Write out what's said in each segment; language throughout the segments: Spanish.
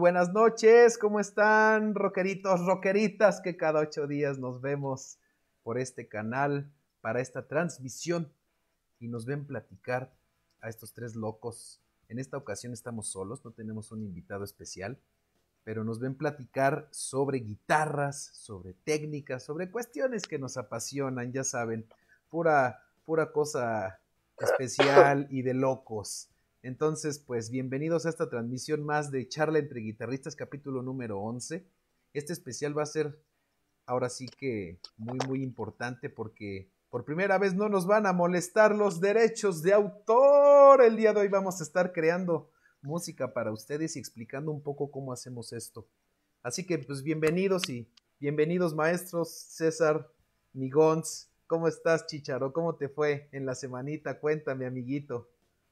buenas noches, ¿cómo están, Roqueritos, roqueritas, Que cada ocho días nos vemos por este canal para esta transmisión y nos ven platicar a estos tres locos. En esta ocasión estamos solos, no tenemos un invitado especial, pero nos ven platicar sobre guitarras, sobre técnicas, sobre cuestiones que nos apasionan, ya saben, pura, pura cosa especial y de locos. Entonces, pues bienvenidos a esta transmisión más de Charla entre Guitarristas, capítulo número 11. Este especial va a ser ahora sí que muy, muy importante porque por primera vez no nos van a molestar los derechos de autor. El día de hoy vamos a estar creando música para ustedes y explicando un poco cómo hacemos esto. Así que, pues bienvenidos y bienvenidos maestros César Migons. ¿Cómo estás, Chicharo? ¿Cómo te fue en la semanita? Cuéntame, amiguito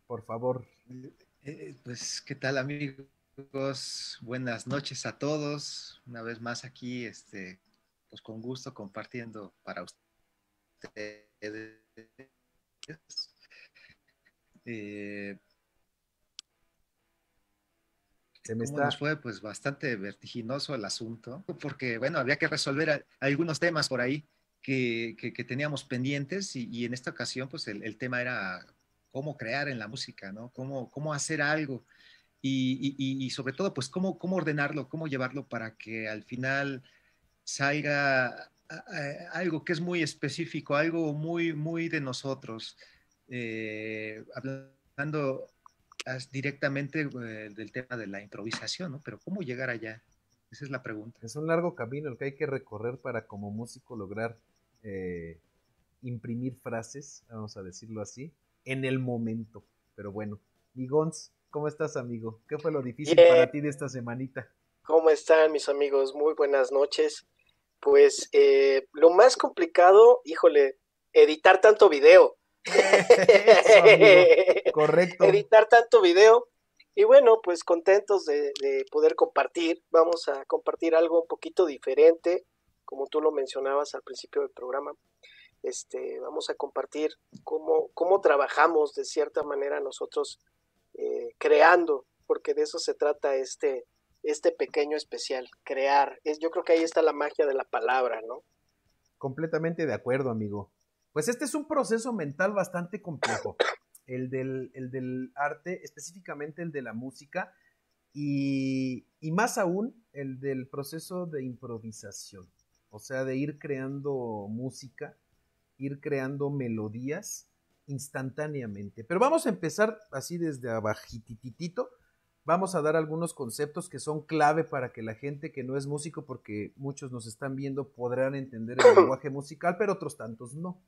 por favor. Eh, eh, pues, ¿qué tal, amigos? Buenas noches a todos. Una vez más aquí, este, pues con gusto compartiendo para ustedes. Eh, fue? Pues bastante vertiginoso el asunto, porque bueno, había que resolver algunos temas por ahí que, teníamos pendientes y, en esta ocasión pues el tema era cómo crear en la música, ¿no? Cómo, hacer algo y, sobre todo, pues cómo, cómo ordenarlo, cómo llevarlo para que al final salga ah, eh, algo que es muy específico, algo muy, muy de nosotros. Eh, hablando directamente eh, del tema de la improvisación, ¿no? Pero ¿cómo llegar allá? Esa es la pregunta. Es un largo camino el que hay que recorrer para como músico lograr imprimir frases, vamos a decirlo así, en el momento. Pero bueno, y ¿cómo estás, amigo? ¿Qué fue lo difícil para ti de esta semanita? ¿Cómo están, mis amigos? Muy buenas noches. Pues eh, lo más complicado, híjole, editar tanto video. Correcto. Editar tanto video. Y bueno, pues contentos de, de, poder compartir. Vamos a compartir algo un poquito diferente, como tú lo mencionabas al principio del programa. Este, vamos a compartir cómo, cómo trabajamos de cierta manera nosotros eh, creando, porque de eso se trata este, este pequeño especial, crear. yo creo que ahí está la magia de la palabra, ¿no? Completamente de acuerdo, amigo. Pues este es un proceso mental bastante complejo, el del, arte, específicamente el de la música, y, más aún el del proceso de improvisación, o sea, de ir creando música ir creando melodías instantáneamente. Pero vamos a empezar así desde abajitititito. Vamos a dar algunos conceptos que son clave para que la gente que no es músico, porque muchos nos están viendo, podrán entender el lenguaje musical, pero otros tantos no.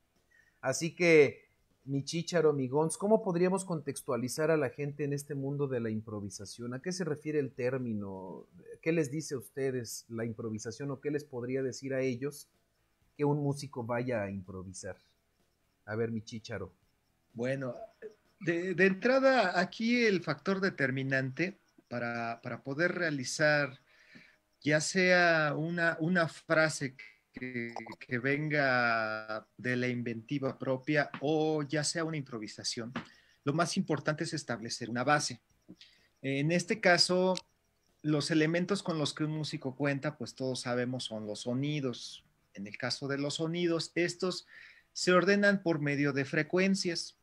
Así que, mi chicharo, mi gons, ¿cómo podríamos contextualizar a la gente en este mundo de la improvisación? ¿A qué se refiere el término? ¿Qué les dice a ustedes la improvisación o qué les podría decir a ellos que un músico vaya a improvisar. A ver, mi chicharo. Bueno, de, entrada, aquí el factor determinante para, poder realizar ya sea una, una frase que, que, venga de la inventiva propia o ya sea una improvisación, lo más importante es establecer una base. En este caso, los elementos con los que un músico cuenta, pues todos sabemos son los sonidos, en el caso de los sonidos, estos se ordenan por medio de frecuencias.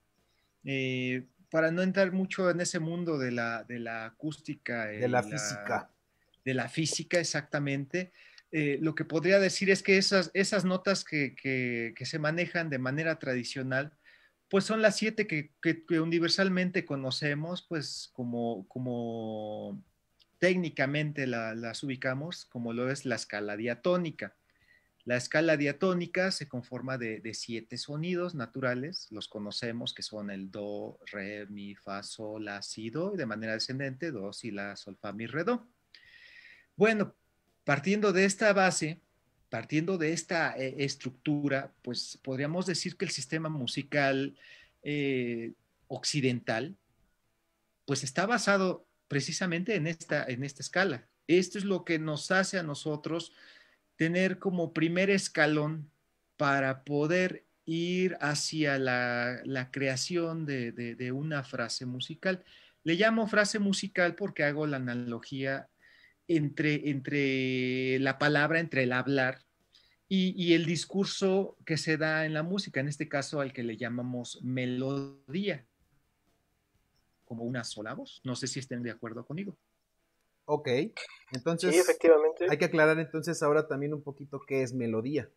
Eh, para no entrar mucho en ese mundo de la, de la acústica. de la, eh, física. De la física, exactamente. Eh, lo que podría decir es que esas, esas notas que, que, se manejan de manera tradicional, pues son las siete que, que universalmente conocemos, pues como, como técnicamente las ubicamos, como lo es la escala diatónica. La escala diatónica se conforma de, siete sonidos naturales, los conocemos que son el do, re, mi, fa, sol, la, si, do, y de manera descendente do, si, la, sol, fa, mi, re, do. Bueno, partiendo de esta base, partiendo de esta eh, estructura, pues podríamos decir que el sistema musical eh, occidental, pues está basado precisamente en esta, en esta escala. Esto es lo que nos hace a nosotros tener como primer escalón para poder ir hacia la, creación de, una frase musical. Le llamo frase musical porque hago la analogía entre, entre la palabra, entre el hablar y, y, el discurso que se da en la música, en este caso al que le llamamos melodía, como una sola voz. No sé si estén de acuerdo conmigo. Ok, entonces hay que aclarar entonces ahora también un poquito qué es melodía.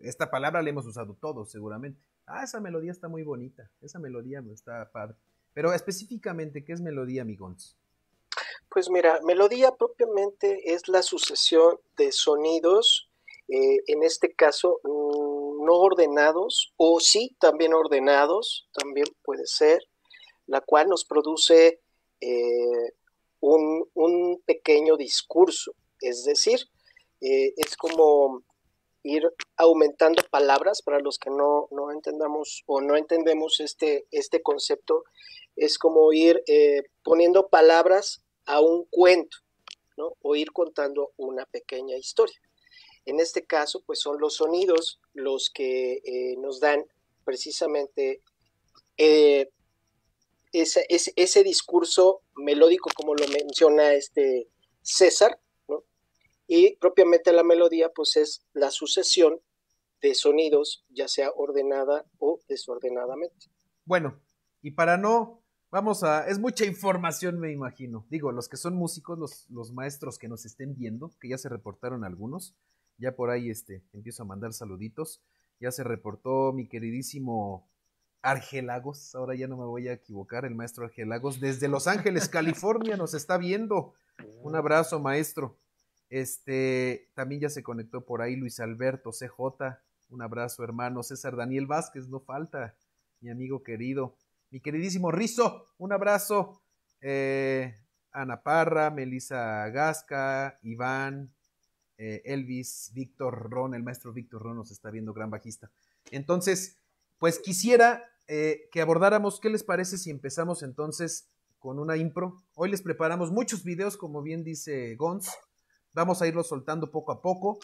Esta palabra la hemos usado todos seguramente. Ah, esa melodía está muy bonita, esa melodía está padre. Pero específicamente, ¿qué es melodía, amigos? Pues mira, melodía propiamente es la sucesión de sonidos, eh, en este caso mm, no ordenados, o sí también ordenados, también puede ser, la cual nos produce eh, un, pequeño discurso, es decir, eh, es como ir aumentando palabras para los que no, entendamos o no entendemos este, este concepto, es como ir eh, poniendo palabras a un cuento, ¿no? O ir contando una pequeña historia. En este caso, pues son los sonidos los que eh, nos dan precisamente ese, ese, discurso melódico, como lo menciona este César, ¿no? y propiamente la melodía, pues es la sucesión de sonidos, ya sea ordenada o desordenadamente. Bueno, y para no, vamos a, es mucha información me imagino. Digo, los que son músicos, los, los maestros que nos estén viendo, que ya se reportaron algunos, ya por ahí este, empiezo a mandar saluditos. Ya se reportó mi queridísimo Argelagos, ahora ya no me voy a equivocar, el maestro Argelagos, desde Los Ángeles, California, nos está viendo. Un abrazo, maestro. Este, también ya se conectó por ahí Luis Alberto, CJ, un abrazo, hermano. César Daniel Vázquez, no falta, mi amigo querido. Mi queridísimo Rizo, un abrazo. Eh, Ana Parra, Melisa Gasca, Iván, eh, Elvis, Víctor Ron, el maestro Víctor Ron nos está viendo, gran bajista. Entonces, pues quisiera eh, que abordáramos, ¿qué les parece si empezamos entonces con una impro? Hoy les preparamos muchos videos, como bien dice Gons. Vamos a irlos soltando poco a poco.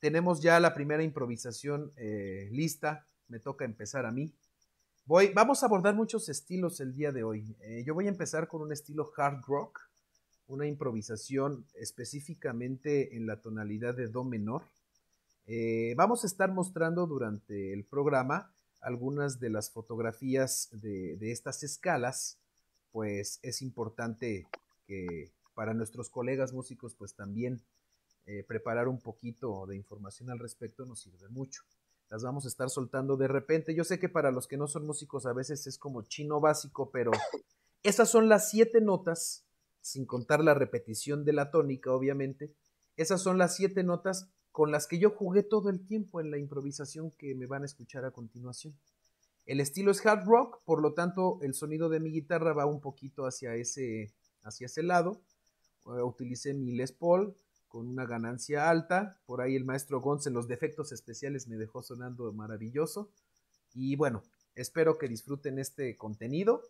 Tenemos ya la primera improvisación eh, lista. Me toca empezar a mí. Voy, vamos a abordar muchos estilos el día de hoy. Eh, yo voy a empezar con un estilo hard rock, una improvisación específicamente en la tonalidad de do menor. vamos a estar mostrando durante el programa algunas de las fotografías de, estas escalas, pues es importante que para nuestros colegas músicos, pues también eh, preparar un poquito de información al respecto nos sirve mucho. Las vamos a estar soltando de repente. Yo sé que para los que no son músicos a veces es como chino básico, pero esas son las siete notas, sin contar la repetición de la tónica, obviamente. Esas son las siete notas con las que yo jugué todo el tiempo en la improvisación que me van a escuchar a continuación. El estilo es hard rock, por lo tanto el sonido de mi guitarra va un poquito hacia ese, hacia ese lado. Eh, utilicé mi Les Paul con una ganancia alta, por ahí el maestro Gonz en los defectos especiales me dejó sonando maravilloso. Y bueno, espero que disfruten este contenido,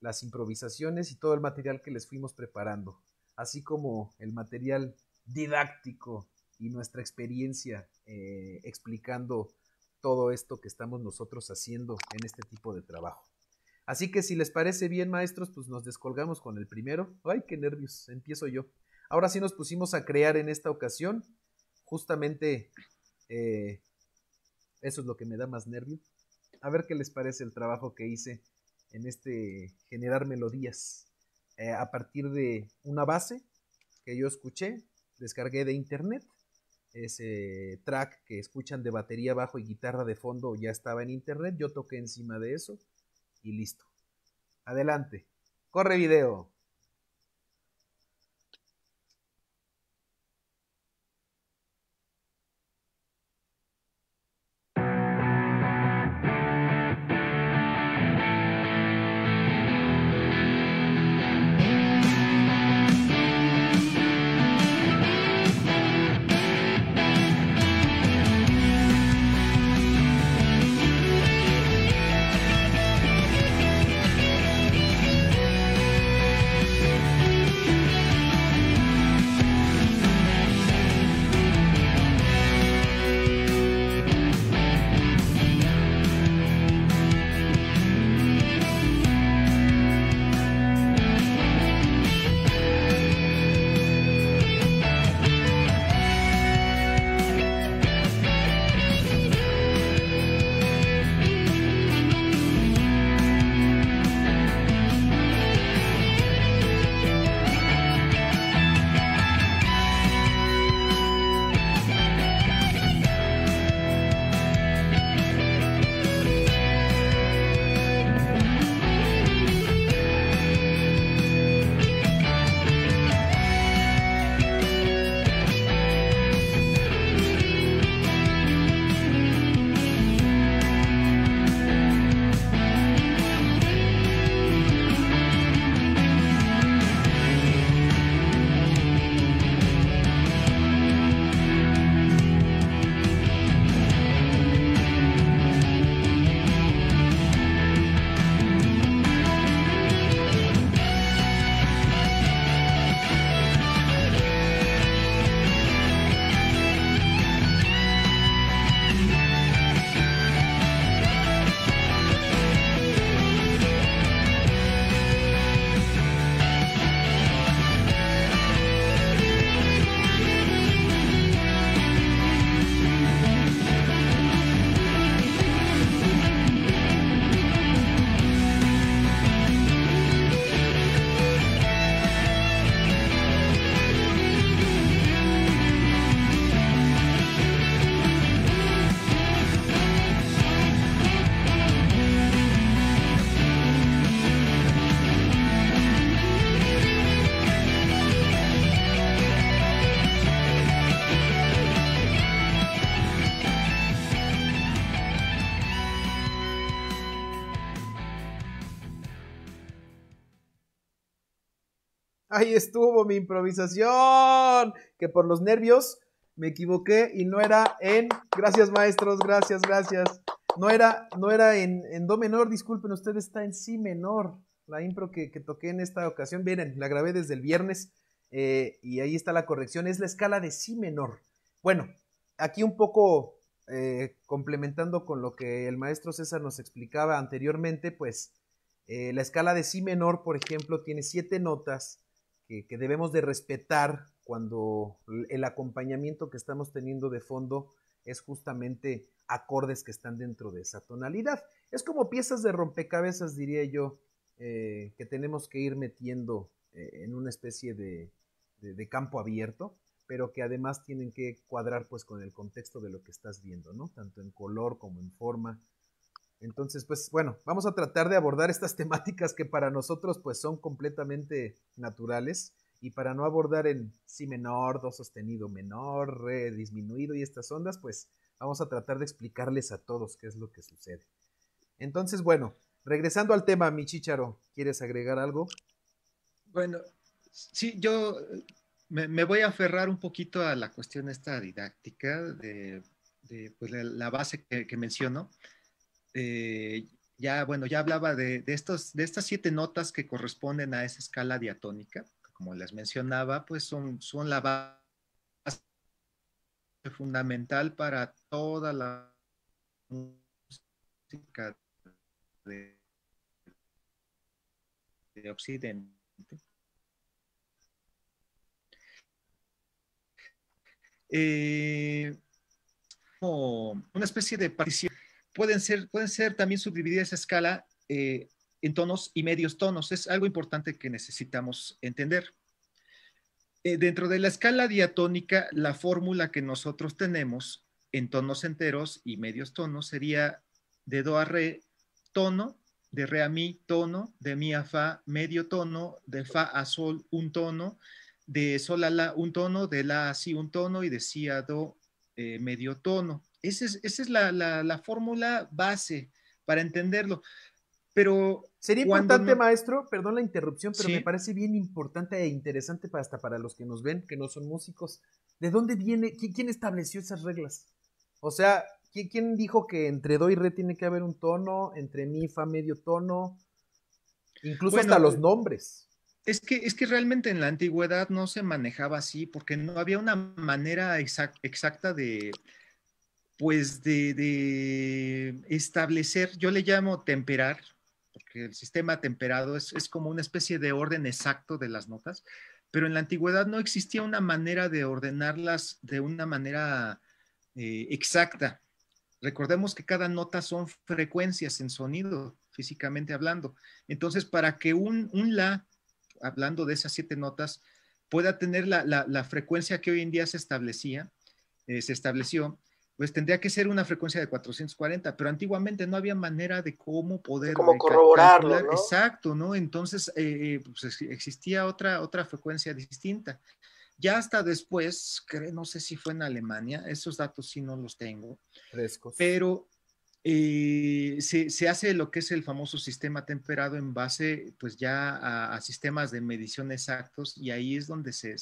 las improvisaciones y todo el material que les fuimos preparando, así como el material didáctico y nuestra experiencia eh, explicando todo esto que estamos nosotros haciendo en este tipo de trabajo. Así que si les parece bien, maestros, pues nos descolgamos con el primero. Ay, qué nervios, empiezo yo. Ahora sí nos pusimos a crear en esta ocasión. Justamente eh, eso es lo que me da más nervio. A ver qué les parece el trabajo que hice en este generar melodías eh, a partir de una base que yo escuché, descargué de internet ese track que escuchan de batería, bajo y guitarra de fondo ya estaba en internet, yo toqué encima de eso y listo. Adelante, corre video. ahí estuvo mi improvisación, que por los nervios me equivoqué y no era en, gracias maestros, gracias, gracias, no era, no era en, do menor, disculpen, usted está en si menor, la impro que, toqué en esta ocasión, miren, la grabé desde el viernes eh, y ahí está la corrección, es la escala de si menor. Bueno, aquí un poco eh, complementando con lo que el maestro César nos explicaba anteriormente, pues eh, la escala de si menor, por ejemplo, tiene siete notas que, debemos de respetar cuando el acompañamiento que estamos teniendo de fondo es justamente acordes que están dentro de esa tonalidad. Es como piezas de rompecabezas, diría yo, eh, que tenemos que ir metiendo eh, en una especie de, de, campo abierto, pero que además tienen que cuadrar pues con el contexto de lo que estás viendo, ¿no? Tanto en color como en forma, entonces, pues bueno, vamos a tratar de abordar estas temáticas que para nosotros pues son completamente naturales y para no abordar en si menor, do sostenido menor, re disminuido y estas ondas, pues vamos a tratar de explicarles a todos qué es lo que sucede. Entonces, bueno, regresando al tema, mi chicharo, ¿quieres agregar algo? Bueno, sí, yo me, voy a aferrar un poquito a la cuestión esta didáctica de, pues, la, base que menciono. Eh, ya, bueno, ya hablaba de, de estas siete notas que corresponden a esa escala diatónica. Como les mencionaba, pues son, son la base fundamental para toda la música de, Occidente. Eh, como una especie de partición pueden ser, pueden ser también subdividida esa escala eh, en tonos y medios tonos. Es algo importante que necesitamos entender. Eh, dentro de la escala diatónica, la fórmula que nosotros tenemos en tonos enteros y medios tonos sería de do a re, tono, de re a mi, tono, de mi a fa, medio tono, de fa a sol, un tono, de sol a la, un tono, de la a si, un tono y de si a do, eh, medio tono. Esa es, la, fórmula base para entenderlo. Pero Sería importante, maestro, perdón la interrupción, pero me parece bien importante e interesante para, hasta para los que nos ven, que no son músicos. ¿De dónde viene? ¿Quién, estableció esas reglas? O sea, ¿quién, dijo que entre do y re tiene que haber un tono, entre mi, fa, medio tono? Incluso hasta los nombres. Es que, es que realmente en la antigüedad no se manejaba así, porque no había una manera exacta de, pues de, establecer, yo le llamo temperar, porque el sistema temperado es, como una especie de orden exacto de las notas, pero en la antigüedad no existía una manera de ordenarlas de una manera eh, exacta. Recordemos que cada nota son frecuencias en sonido, físicamente hablando. Entonces, para que un, un la, hablando de esas siete notas, pueda tener la, frecuencia que hoy en día se establecía, eh, se estableció, pues tendría que ser una frecuencia de 440, pero antiguamente no había manera de cómo poder... corroborarlo, Exacto, ¿no? Entonces eh, eh, pues existía otra, otra frecuencia distinta. Ya hasta después, no sé si fue en Alemania, esos datos sí no los tengo, Frescos. pero eh, se, hace lo que es el famoso sistema temperado en base pues ya a, sistemas de medición exactos y ahí es donde se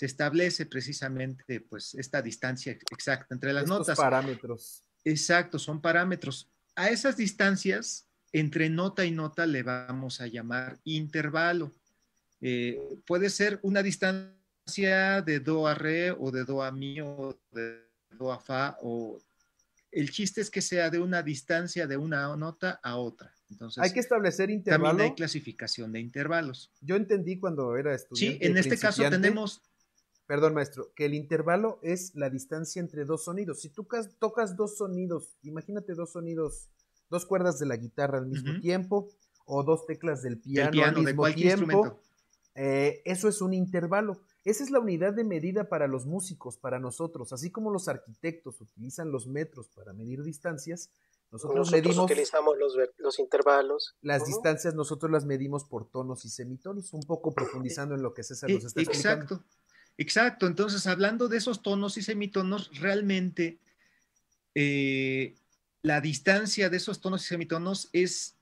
se establece precisamente pues esta distancia exacta entre las Estos notas. parámetros. Exacto, son parámetros. A esas distancias entre nota y nota le vamos a llamar intervalo. Eh, puede ser una distancia de do a re o de do a mi o de do a fa o el chiste es que sea de una distancia de una nota a otra. Entonces, hay que establecer intervalos. También hay clasificación de intervalos. Yo entendí cuando era estudiante. Sí, en este caso tenemos perdón maestro, que el intervalo es la distancia entre dos sonidos. Si tú tocas dos sonidos, imagínate dos sonidos, dos cuerdas de la guitarra al mismo tiempo o dos teclas del piano, al mismo tiempo, eh, eso es un intervalo. Esa es la unidad de medida para los músicos, para nosotros, así como los arquitectos utilizan los metros para medir distancias. Nosotros, medimos utilizamos los, intervalos. Las distancias nosotros las medimos por tonos y semitonos, un poco profundizando en lo que César e nos está explicando. Exacto. Exacto, entonces hablando de esos tonos y semitonos, realmente eh, la distancia de esos tonos y semitonos es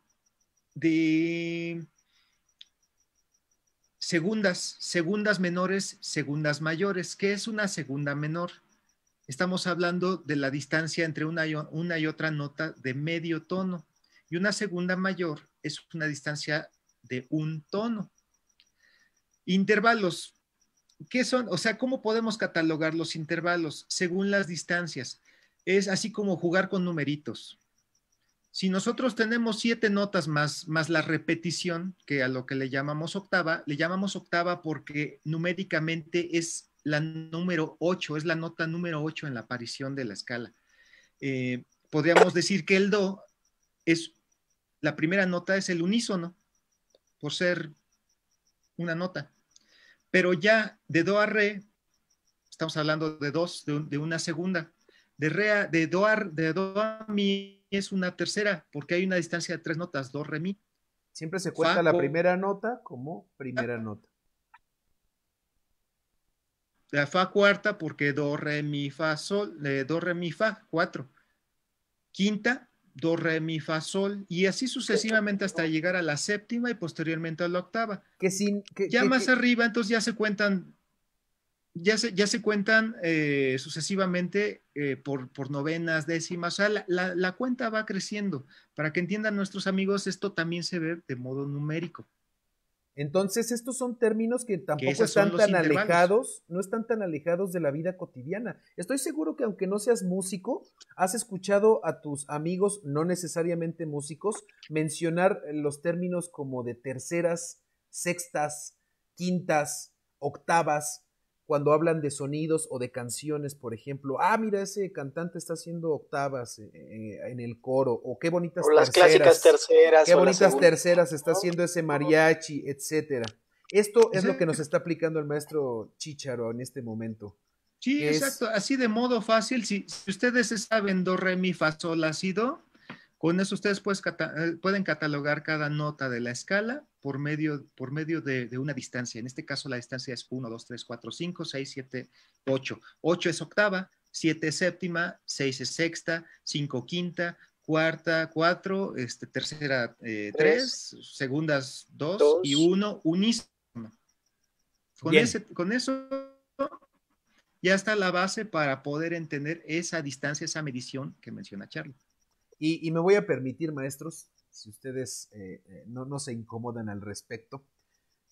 de segundas, segundas menores, segundas mayores. ¿Qué es una segunda menor? Estamos hablando de la distancia entre una una y otra nota de medio tono. Y una segunda mayor es una distancia de un tono. Intervalos, ¿qué son? O sea, ¿cómo podemos catalogar los intervalos según las distancias? Es así como jugar con numeritos. Si nosotros tenemos siete notas más, más la repetición, que a lo que le llamamos octava, le llamamos octava porque numéricamente es la número ocho, es la nota número ocho en la aparición de la escala. Eh, podríamos decir que el do es, la primera nota es el unísono, por ser una nota. Pero ya de do a re, estamos hablando de dos, de, una segunda. De re a, de do a, de do a mi es una tercera, porque hay una distancia de tres notas, do, re, mi. Siempre se cuenta la primera nota como primera ah. nota. La fa cuarta porque do, re, mi, fa, sol, eh, do, re, mi, fa, cuatro. Quinta do, re, mi, fa, sol, y así sucesivamente hasta llegar a la séptima y posteriormente a la octava. Que sin, que, ya más arriba, entonces ya se cuentan, ya se, ya se cuentan eh, sucesivamente eh, por, por, novenas, décimas, o sea, la, la cuenta va creciendo. Para que entiendan nuestros amigos, esto también se ve de modo numérico. Entonces, estos son términos que tampoco están tan alejados, no están tan alejados de la vida cotidiana. Estoy seguro que aunque no seas músico, has escuchado a tus amigos, no necesariamente músicos, mencionar eh, los términos como de terceras, sextas, quintas, octavas, cuando hablan de sonidos o de canciones, por ejemplo, ah, mira, ese cantante está haciendo octavas eh, eh, en el coro, o qué bonitas terceras, Qué bonitas terceras está haciendo ese mariachi, etcétera. Esto es lo que nos está aplicando el maestro Chicharo en este momento. Sí, exacto, así de modo fácil, si, si ustedes saben do, re, mi, fa, sol, ha sido, con eso ustedes eh, pueden catalogar cada nota de la escala por medio, por medio de, una distancia. En este caso la distancia es 1, 2, 3, 4, 5, 6, 7, 8. 8 es octava, 7 es séptima, 6 es sexta, 5 quinta, cuarta 4, este, tercera 3, eh, segundas 2 y 1 unísono. Con, con eso ya está la base para poder entender esa distancia, esa medición que menciona Charlie. Y, me voy a permitir, maestros, si ustedes eh, eh, no, se incomodan al respecto,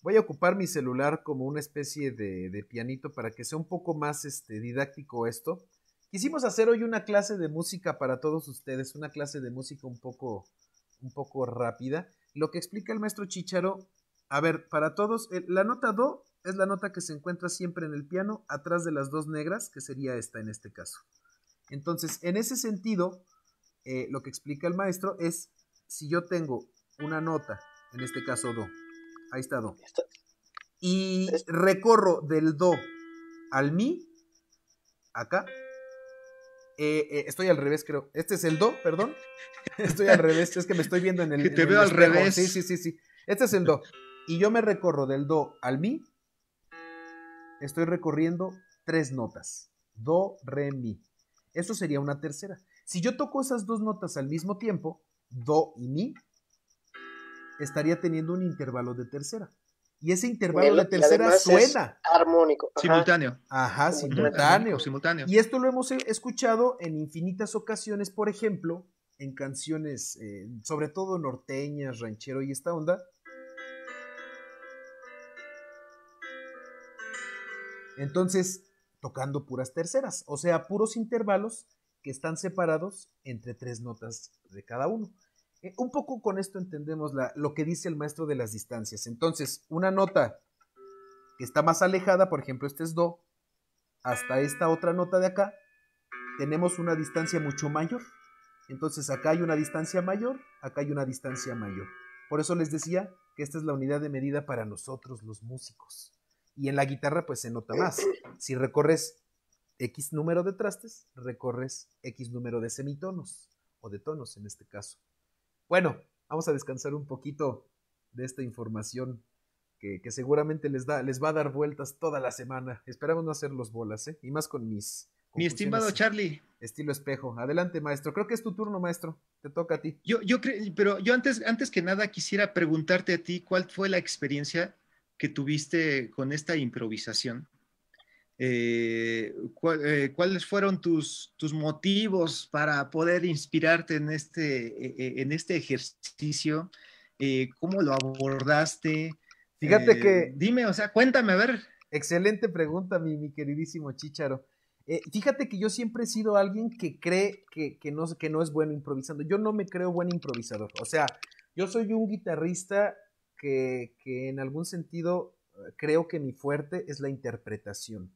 voy a ocupar mi celular como una especie de, pianito para que sea un poco más este, didáctico esto. Quisimos hacer hoy una clase de música para todos ustedes, una clase de música un poco, un poco rápida. Lo que explica el maestro Chicharo, a ver, para todos, eh, la nota Do es la nota que se encuentra siempre en el piano, atrás de las dos negras, que sería esta en este caso. Entonces, en ese sentido, eh, lo que explica el maestro es si yo tengo una nota, en este caso do, ahí está do, y recorro del do al mi, acá, eh, eh, estoy al revés, creo. Este es el do, perdón. Estoy al revés, es que me estoy viendo en el. Que te veo al revés. Sí, sí, sí, sí. Este es el do. Y yo me recorro del do al mi. Estoy recorriendo tres notas: do, re, mi. Eso sería una tercera. Si yo toco esas dos notas al mismo tiempo, do y mi, estaría teniendo un intervalo de tercera. Y ese intervalo de tercera suena. Armónico. Simultáneo. Ajá, simultáneo. simultáneo. Y esto lo hemos escuchado en infinitas ocasiones, por ejemplo, en canciones, eh, sobre todo norteñas, ranchero y esta onda. Entonces, tocando puras terceras, o sea, puros intervalos que están separados entre tres notas de cada uno. Eh, un poco con esto entendemos lo que dice el maestro de las distancias. Entonces, una nota que está más alejada, por ejemplo, este es Do, hasta esta otra nota de acá, tenemos una distancia mucho mayor. Entonces, acá hay una distancia mayor, acá hay una distancia mayor. Por eso les decía que esta es la unidad de medida para nosotros los músicos. Y en la guitarra pues se nota más. Si recorres X número de trastes, recorres X número de semitonos, o de tonos en este caso. Bueno, vamos a descansar un poquito de esta información que, seguramente les, da, les va a dar vueltas toda la semana. Esperamos no hacer los bolas, ¿eh? Y más con mis... Mi estimado Charlie. Estilo espejo. Adelante, maestro. Creo que es tu turno, maestro. Te toca a ti. Yo, yo pero yo antes, antes que nada quisiera preguntarte a ti cuál fue la experiencia que tuviste con esta improvisación eh, eh, cuáles fueron tus, motivos para poder inspirarte en este, e, e, en este ejercicio, eh, cómo lo abordaste. Fíjate que... Dime, o sea, cuéntame, a ver. Excelente pregunta, mi, queridísimo Chicharo. fíjate que yo siempre he sido alguien que cree que, que, no, que no es bueno improvisando. Yo no me creo buen improvisador. O sea, yo soy un guitarrista que, que en algún sentido creo que mi fuerte es la interpretación.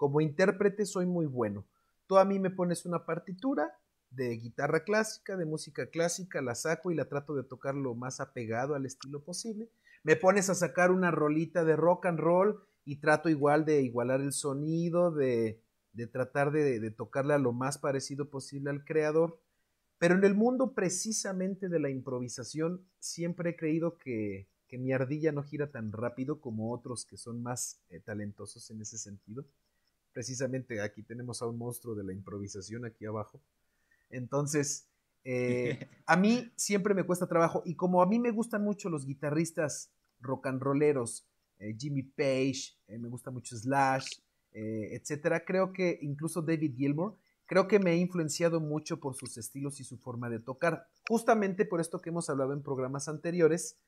Como intérprete soy muy bueno. Tú a mí me pones una partitura de guitarra clásica, de música clásica, la saco y la trato de tocar lo más apegado al estilo posible. Me pones a sacar una rolita de rock and roll y trato igual de igualar el sonido, de, de tratar de, tocarla lo más parecido posible al creador. Pero en el mundo precisamente de la improvisación siempre he creído que, que mi ardilla no gira tan rápido como otros que son más eh, talentosos en ese sentido. Precisamente aquí tenemos a un monstruo de la improvisación aquí abajo. Entonces, eh, a mí siempre me cuesta trabajo y como a mí me gustan mucho los guitarristas rock and rolleros, eh, Jimmy Page, eh, me gusta mucho Slash, etcétera, creo que incluso David Gilmour, creo que me ha influenciado mucho por sus estilos y su forma de tocar, justamente por esto que hemos hablado en programas anteriores,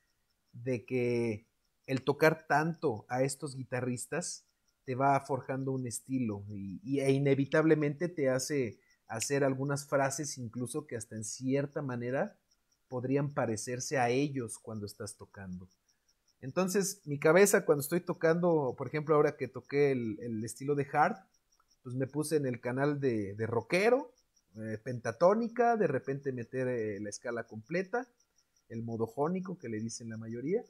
de que el tocar tanto a estos guitarristas te va forjando un estilo y, e inevitablemente te hace hacer algunas frases incluso que hasta en cierta manera podrían parecerse a ellos cuando estás tocando. Entonces, mi cabeza cuando estoy tocando, por ejemplo, ahora que toqué el, estilo de hard, pues me puse en el canal de, rockero, eh, pentatónica, de repente meter eh, la escala completa, el modo jónico que le dicen la mayoría,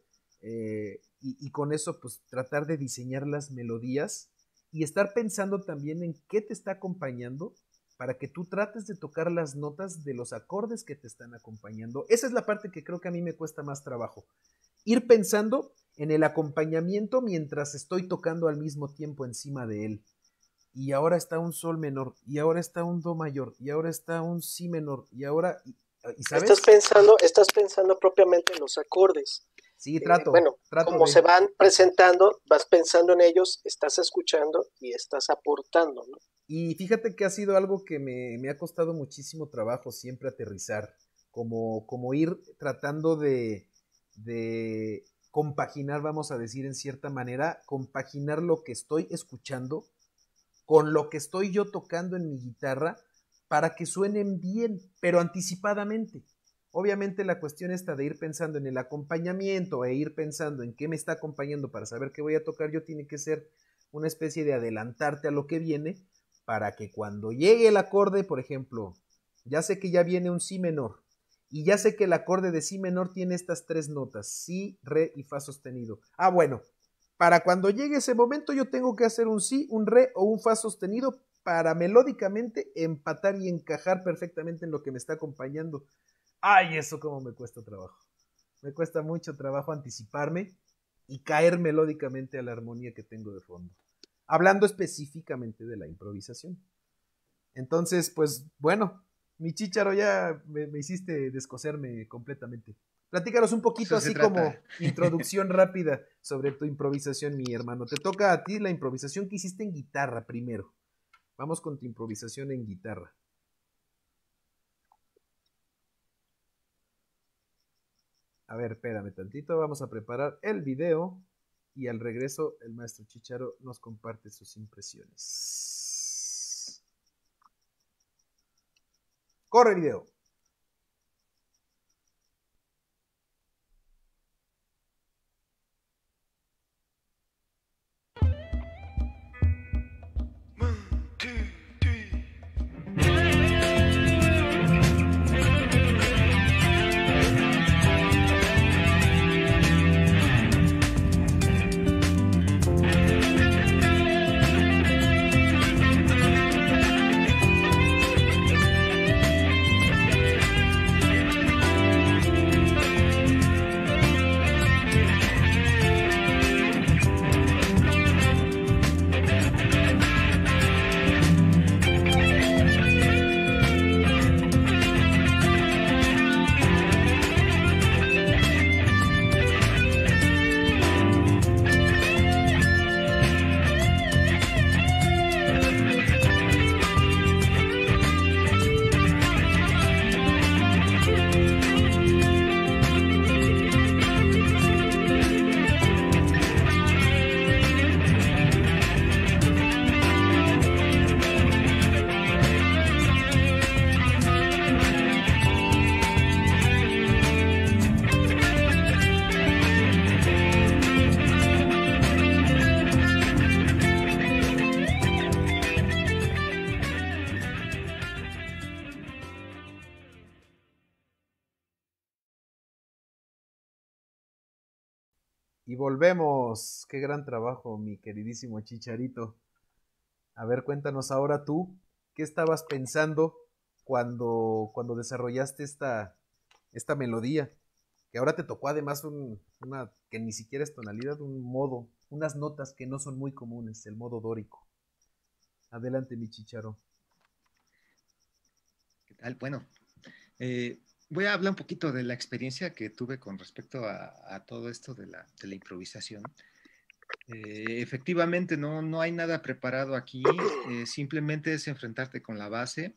eh, y, con eso pues tratar de diseñar las melodías y estar pensando también en qué te está acompañando para que tú trates de tocar las notas de los acordes que te están acompañando. Esa es la parte que creo que a mí me cuesta más trabajo. Ir pensando en el acompañamiento mientras estoy tocando al mismo tiempo encima de él. Y ahora está un sol menor, y ahora está un do mayor, y ahora está un si menor, y ahora... Estás pensando, estás pensando propiamente en los acordes. Sí, trato. bueno, como se van presentando, vas pensando en ellos, estás escuchando y estás aportando. Y fíjate que ha sido algo que me, ha costado muchísimo trabajo siempre aterrizar, como, como ir tratando de, de compaginar, vamos a decir en cierta manera, compaginar lo que estoy escuchando con lo que estoy yo tocando en mi guitarra para que suenen bien, pero anticipadamente. Obviamente la cuestión está de ir pensando en el acompañamiento e ir pensando en qué me está acompañando para saber qué voy a tocar yo tiene que ser una especie de adelantarte a lo que viene para que cuando llegue el acorde, por ejemplo, ya sé que ya viene un si menor y ya sé que el acorde de si menor tiene estas tres notas, si, re y fa sostenido. Ah, bueno, para cuando llegue ese momento yo tengo que hacer un si, un re o un fa sostenido para melódicamente empatar y encajar perfectamente en lo que me está acompañando. Ay, eso como me cuesta trabajo. Me cuesta mucho trabajo anticiparme y caer melódicamente a la armonía que tengo de fondo. Hablando específicamente de la improvisación. Entonces, pues bueno, mi chicharo ya me, hiciste descoserme completamente. Platícanos un poquito así como introducción rápida sobre tu improvisación, mi hermano. Te toca a ti la improvisación que hiciste en guitarra primero. Vamos con tu improvisación en guitarra. A ver, espérame tantito, vamos a preparar el video y al regreso el maestro Chicharo nos comparte sus impresiones. Corre el video. volvemos. Qué gran trabajo, mi queridísimo Chicharito. A ver, cuéntanos ahora tú, ¿qué estabas pensando cuando, cuando desarrollaste esta, esta melodía? Que ahora te tocó además una que ni siquiera es tonalidad, un modo, unas notas que no son muy comunes, el modo dórico. Adelante, mi chicharo. ¿Qué tal? Bueno, eh, voy a hablar un poquito de la experiencia que tuve con respecto a, todo esto de la, improvisación. Eh, efectivamente, no, hay nada preparado aquí, eh, simplemente es enfrentarte con la base.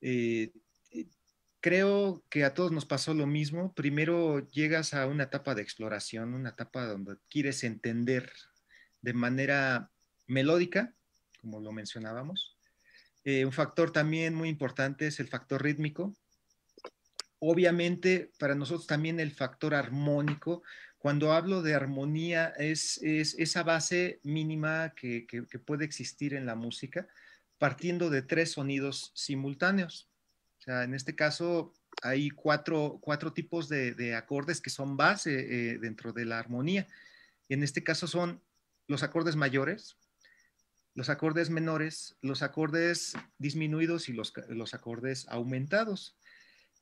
Eh, creo que a todos nos pasó lo mismo. Primero llegas a una etapa de exploración, una etapa donde quieres entender de manera melódica, como lo mencionábamos. un factor también muy importante es el factor rítmico, obviamente para nosotros también el factor armónico. Cuando hablo de armonía es, esa base mínima que, puede existir en la música, partiendo de tres sonidos simultáneos. O sea, en este caso hay cuatro, tipos de, acordes que son base eh, dentro de la armonía. En este caso son los acordes mayores, los acordes menores, los acordes disminuidos y los acordes aumentados.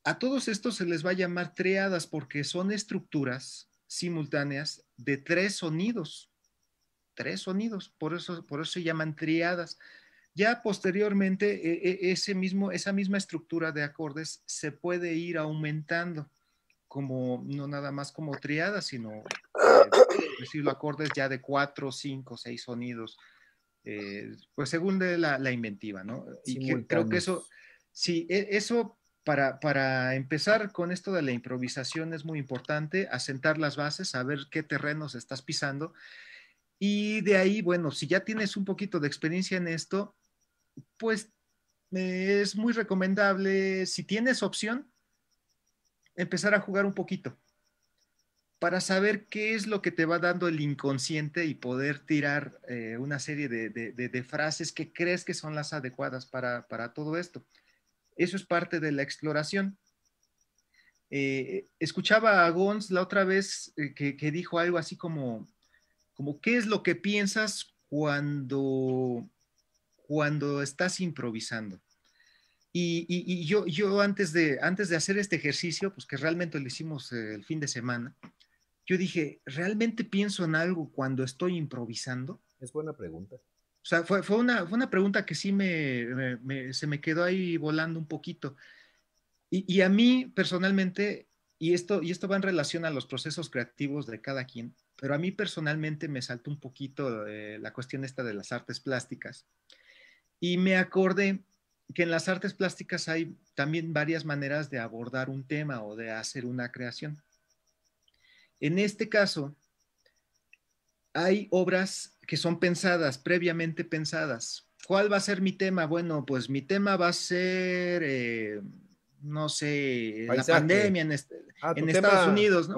A todos estos se les va a llamar triadas porque son estructuras simultáneas de tres sonidos. Tres sonidos, por eso, por eso se llaman triadas. Ya posteriormente, e, e, ese mismo, esa misma estructura de acordes se puede ir aumentando, como no nada más como triadas, sino eh, acordes ya de cuatro, cinco, seis sonidos, eh, pues según la, inventiva, ¿no? Y creo que eso, sí, e, eso para, empezar con esto de la improvisación es muy importante asentar las bases, saber qué terrenos estás pisando. Y de ahí, bueno, si ya tienes un poquito de experiencia en esto, pues eh, es muy recomendable, si tienes opción, empezar a jugar un poquito para saber qué es lo que te va dando el inconsciente y poder tirar eh, una serie de, frases que crees que son las adecuadas para todo esto. Eso es parte de la exploración. Eh, escuchaba a Gons la otra vez eh, que, dijo algo así como, como, ¿qué es lo que piensas cuando, cuando estás improvisando? Y, y yo, yo antes, de, antes de hacer este ejercicio, pues que realmente lo hicimos eh, el fin de semana, yo dije, ¿realmente pienso en algo cuando estoy improvisando? Es buena pregunta. O sea, fue, una, pregunta que sí me, se me quedó ahí volando un poquito. Y, a mí personalmente, y esto, y esto va en relación a los procesos creativos de cada quien, pero a mí personalmente me saltó un poquito eh, la cuestión esta de las artes plásticas. Y me acordé que en las artes plásticas hay también varias maneras de abordar un tema o de hacer una creación. En este caso, hay obras que son pensadas, previamente pensadas. ¿Cuál va a ser mi tema? Bueno, pues mi tema va a ser, eh, no sé, la pandemia en, este, ah, Estados Unidos,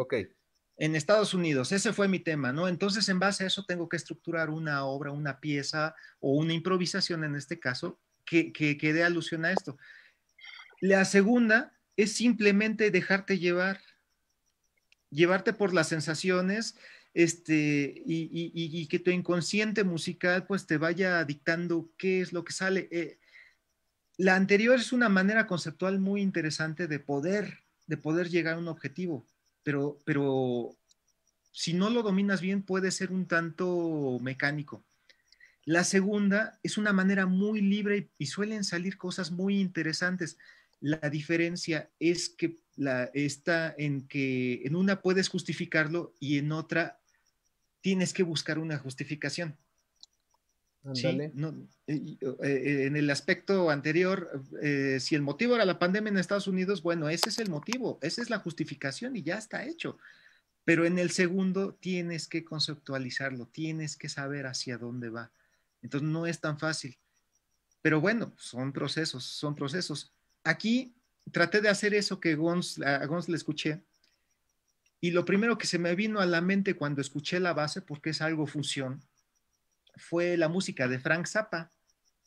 En Estados Unidos, ese fue mi tema, ¿no? Entonces, en base a eso, tengo que estructurar una obra, una pieza o una improvisación, en este caso, que, que, que dé alusión a esto. La segunda es simplemente dejarte llevar, llevarte por las sensaciones, este, y, y, que tu inconsciente musical pues te vaya dictando qué es lo que sale. Eh, la anterior es una manera conceptual muy interesante de poder, de poder llegar a un objetivo, pero, pero si no lo dominas bien puede ser un tanto mecánico. La segunda es una manera muy libre y, suelen salir cosas muy interesantes. La diferencia es que la, está en que en una puedes justificarlo y en otra tienes que buscar una justificación. Eh, en el aspecto anterior, eh, si el motivo era la pandemia en Estados Unidos, bueno, ese es el motivo, esa es la justificación y ya está hecho. Pero en el segundo tienes que conceptualizarlo, tienes que saber hacia dónde va. Entonces no es tan fácil. Pero bueno, son procesos, son procesos. Aquí traté de hacer eso que a Gons le escuché, y lo primero que se me vino a la mente cuando escuché la base, porque es algo función, fue la música de Frank Zappa.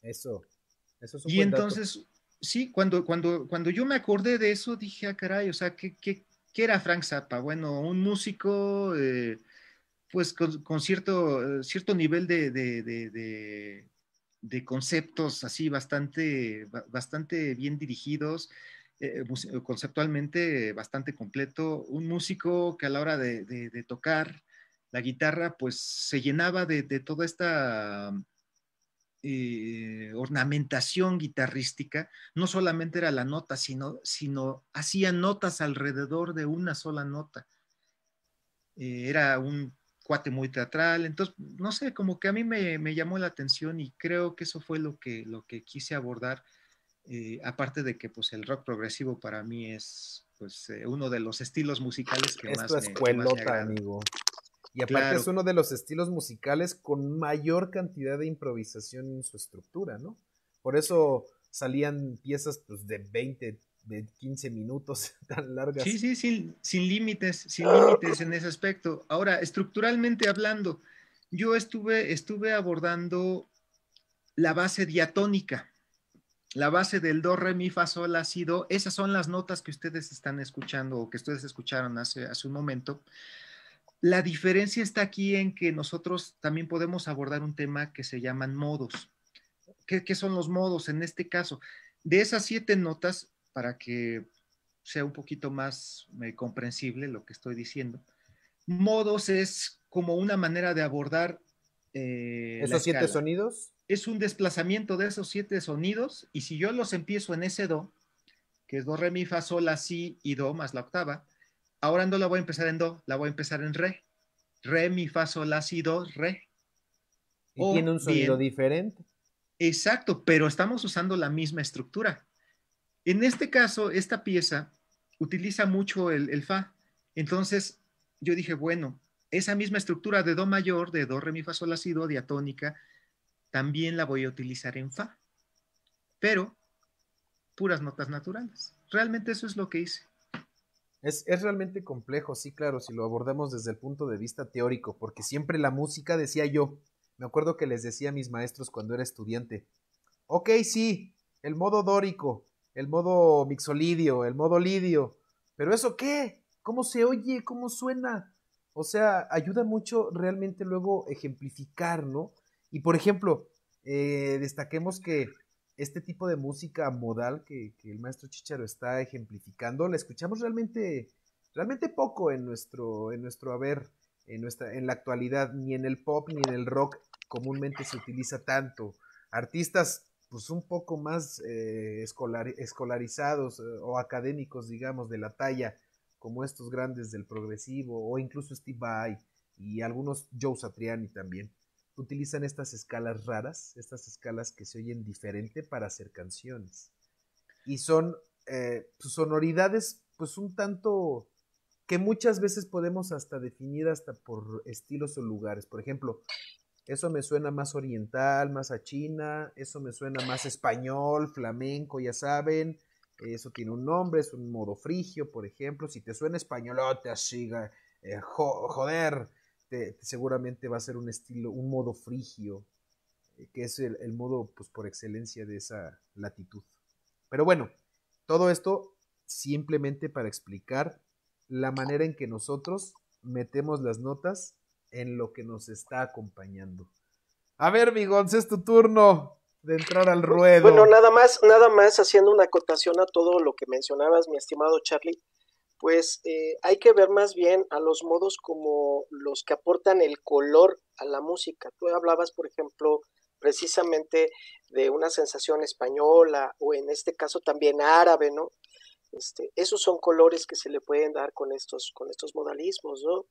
Eso, eso es un Y entonces, sí, cuando, cuando, cuando yo me acordé de eso, dije, ah, caray, o sea, ¿qué, era Frank Zappa? Bueno, un músico, eh, pues con, cierto, cierto nivel de, conceptos así bastante, bastante bien dirigidos eh, eh, conceptualmente bastante completo, un músico que a la hora de, tocar la guitarra, pues se llenaba de, toda esta mm, eh, ornamentación guitarrística, no solamente era la nota, sino, sino hacía notas alrededor de una sola nota. era un cuate muy teatral, entonces, no sé, como que a mí me, llamó la atención y creo que eso fue lo que, lo que quise abordar eh, aparte de que pues el rock progresivo para mí es pues eh, uno de los estilos musicales que Esto es cuelota, amigo. Y aparte es uno de los estilos musicales con mayor cantidad de improvisación en su estructura, ¿no? Por eso salían piezas pues, de 20, de 15 minutos tan largas. Sí, sí, sin, sin límites, sin límites en ese aspecto. Ahora, estructuralmente hablando, yo estuve, estuve abordando la base diatónica la base del do, re, mi, fa, sol, ha sido, esas son las notas que ustedes están escuchando o que ustedes escucharon hace, hace un momento. La diferencia está aquí en que nosotros también podemos abordar un tema que se llaman modos. ¿Qué, son los modos en este caso? De esas siete notas, para que sea un poquito más eh, comprensible lo que estoy diciendo, modos es como una manera de abordar... Eh, ¿Esos siete sonidos? es un desplazamiento de esos siete sonidos y si yo los empiezo en ese do, que es do, re, mi, fa, sol, la, si y do más la octava, ahora no la voy a empezar en do, la voy a empezar en re. Re, mi, fa, sol, la, si, do, re. Y tiene un sonido diferente. Exacto, pero estamos usando la misma estructura. En este caso, esta pieza utiliza mucho el, el fa. Entonces, yo dije, bueno, esa misma estructura de do mayor, de do, re, mi, fa, sol, la, si, do, diatónica, también la voy a utilizar en fa, pero puras notas naturales. Realmente eso es lo que hice. Es, realmente complejo, sí, claro, si lo abordamos desde el punto de vista teórico, porque siempre la música decía yo, me acuerdo que les decía a mis maestros cuando era estudiante, ok, sí, el modo dórico, el modo mixolidio, el modo lidio, pero eso qué, cómo se oye, cómo suena. O sea, ayuda mucho realmente luego ejemplificar, ¿no? Y por ejemplo, eh, destaquemos que este tipo de música modal que, el maestro Chicharo está ejemplificando, la escuchamos realmente, realmente poco en nuestro, en nuestro haber, en, nuestra, en la actualidad, ni en el pop ni en el rock comúnmente se utiliza tanto. Artistas pues un poco más eh, escolarizados eh, o académicos, digamos, de la talla, como estos grandes del progresivo, o incluso Steve Vai y algunos Joe Satriani también utilizan estas escalas raras, estas escalas que se oyen diferente para hacer canciones. Y son eh, pues, sonoridades pues un tanto que muchas veces podemos hasta definir hasta por estilos o lugares. Por ejemplo, eso me suena más oriental, más a China, eso me suena más español, flamenco, ya saben. Eso tiene un nombre, es un modo frigio, por ejemplo. Si te suena españolote así, eh, joder, este, seguramente va a ser un estilo, un modo frigio, eh, que es el, modo pues, por excelencia de esa latitud. Pero bueno, todo esto simplemente para explicar la manera en que nosotros metemos las notas en lo que nos está acompañando. A ver, Bigons, es tu turno de entrar al ruedo. Bueno, nada más, nada más haciendo una acotación a todo lo que mencionabas, mi estimado Charlie pues eh, hay que ver más bien a los modos como los que aportan el color a la música. Tú hablabas, por ejemplo, precisamente de una sensación española o en este caso también árabe, ¿no? Este, esos son colores que se le pueden dar con estos, con estos modalismos, ¿no?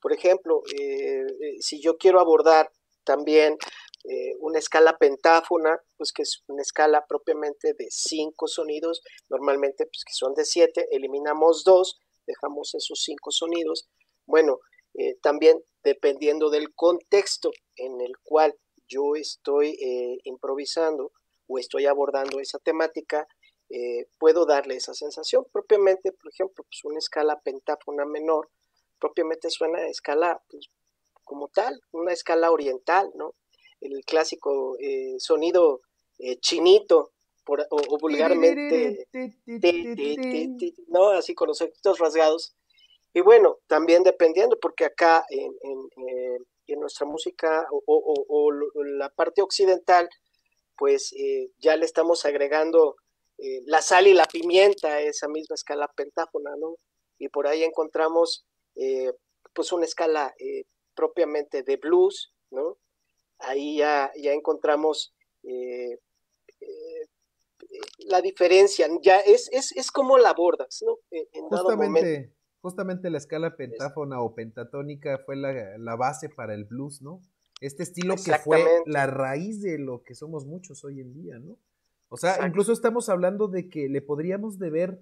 Por ejemplo, eh, eh, si yo quiero abordar también eh, una escala pentáfona, pues que es una escala propiamente de cinco sonidos, normalmente pues que son de siete, eliminamos dos, dejamos esos cinco sonidos. Bueno, eh, también dependiendo del contexto en el cual yo estoy eh, improvisando o estoy abordando esa temática, puedo darle esa sensación. Propiamente, por ejemplo, pues una escala pentáfona menor, propiamente suena a escala pues, como tal, una escala oriental, ¿no? el clásico eh, sonido eh, chinito por, o, vulgarmente, ¿no? Así con los ojitos rasgados. Y bueno, también dependiendo, porque acá en, en, nuestra música o, la parte occidental, pues ya le estamos agregando la sal y la pimienta esa misma escala pentáfona, ¿no? Y por ahí encontramos pues una escala propiamente de blues, ¿no? ahí ya, encontramos eh, eh, la diferencia, ya es, es, es como la borda, ¿no? justamente, justamente la escala pentáfona o pentatónica fue la, base para el blues, ¿no? Este estilo que fue la raíz de lo que somos muchos hoy en día, ¿no? O sea, incluso estamos hablando de que le podríamos deber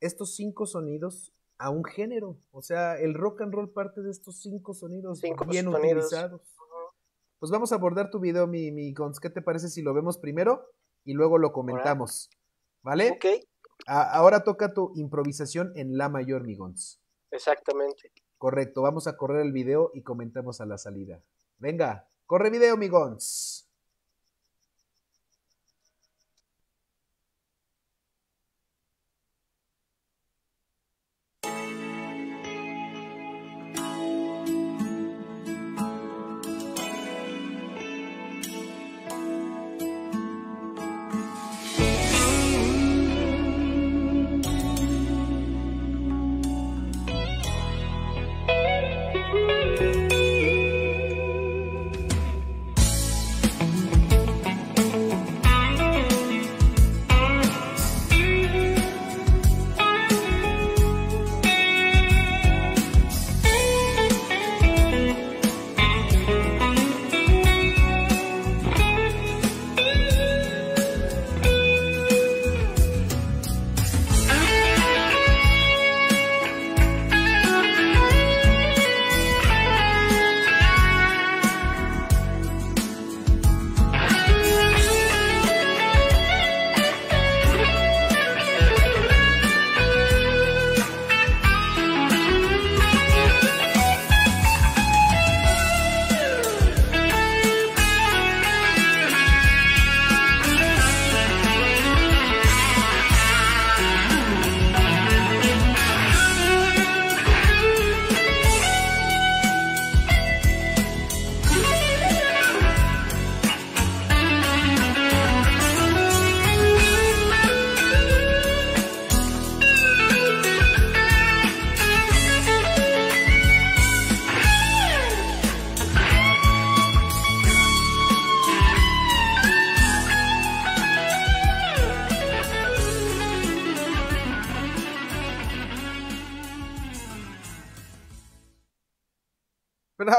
estos cinco sonidos a un género. O sea, el rock and roll parte de estos cinco sonidos bien utilizados pues vamos a abordar tu video, mi, Gons. ¿Qué te parece si lo vemos primero y luego lo comentamos? ¿Vale? Ok. ahora toca tu improvisación en La mayor, mi Gons. Exactamente. Correcto, vamos a correr el video y comentamos a la salida. Venga, corre video, mi Gons.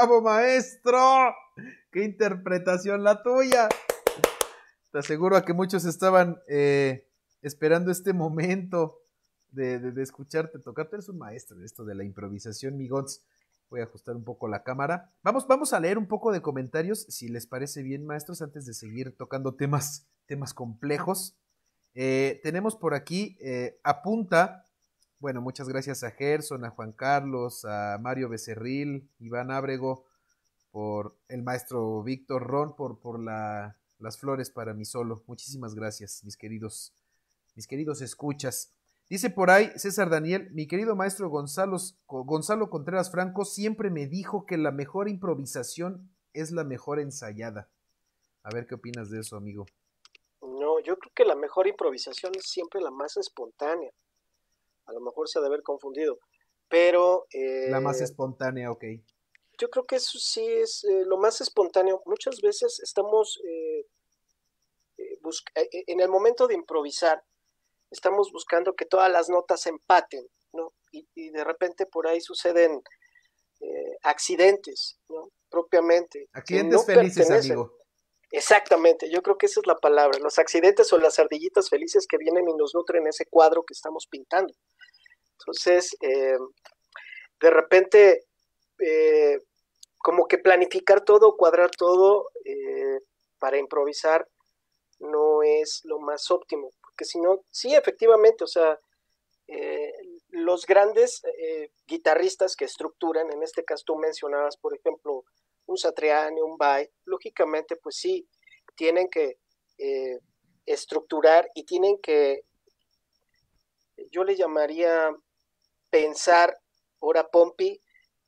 ¡Bravo, maestro! ¡Qué interpretación la tuya! Te aseguro que muchos estaban eh, esperando este momento de, escucharte tocar. Tú eres un maestro de esto de la improvisación, migons. Voy a ajustar un poco la cámara. Vamos, vamos a leer un poco de comentarios, si les parece bien, maestros, antes de seguir tocando temas, temas complejos. Eh, tenemos por aquí, eh, apunta bueno, muchas gracias a Gerson, a Juan Carlos, a Mario Becerril, Iván Ábrego, por el maestro Víctor Ron, por, por las flores para mí solo. Muchísimas gracias, mis queridos, mis queridos escuchas. Dice por ahí César Daniel, mi querido maestro Gonzalo, Gonzalo Contreras Franco siempre me dijo que la mejor improvisación es la mejor ensayada. A ver qué opinas de eso, amigo. No, yo creo que la mejor improvisación es siempre la más espontánea. A lo mejor se ha de haber confundido. Pero. Eh, la más espontánea, ok. Yo creo que eso sí es eh, lo más espontáneo. Muchas veces estamos. Eh, en el momento de improvisar, estamos buscando que todas las notas empaten, ¿no? Y, de repente por ahí suceden accidentes, ¿no? Propiamente. felices, amigo. Exactamente, yo creo que esa es la palabra, los accidentes son las ardillitas felices que vienen y nos nutren ese cuadro que estamos pintando. Entonces, eh, de repente, eh, como que planificar todo, cuadrar todo eh, para improvisar no es lo más óptimo, porque si no, sí, efectivamente, o sea, los grandes guitarristas que estructuran, en este caso tú mencionabas, por ejemplo, un Satriani, un Bay, lógicamente, pues sí, tienen que estructurar y tienen que, yo le llamaría pensar, ahora Pompey,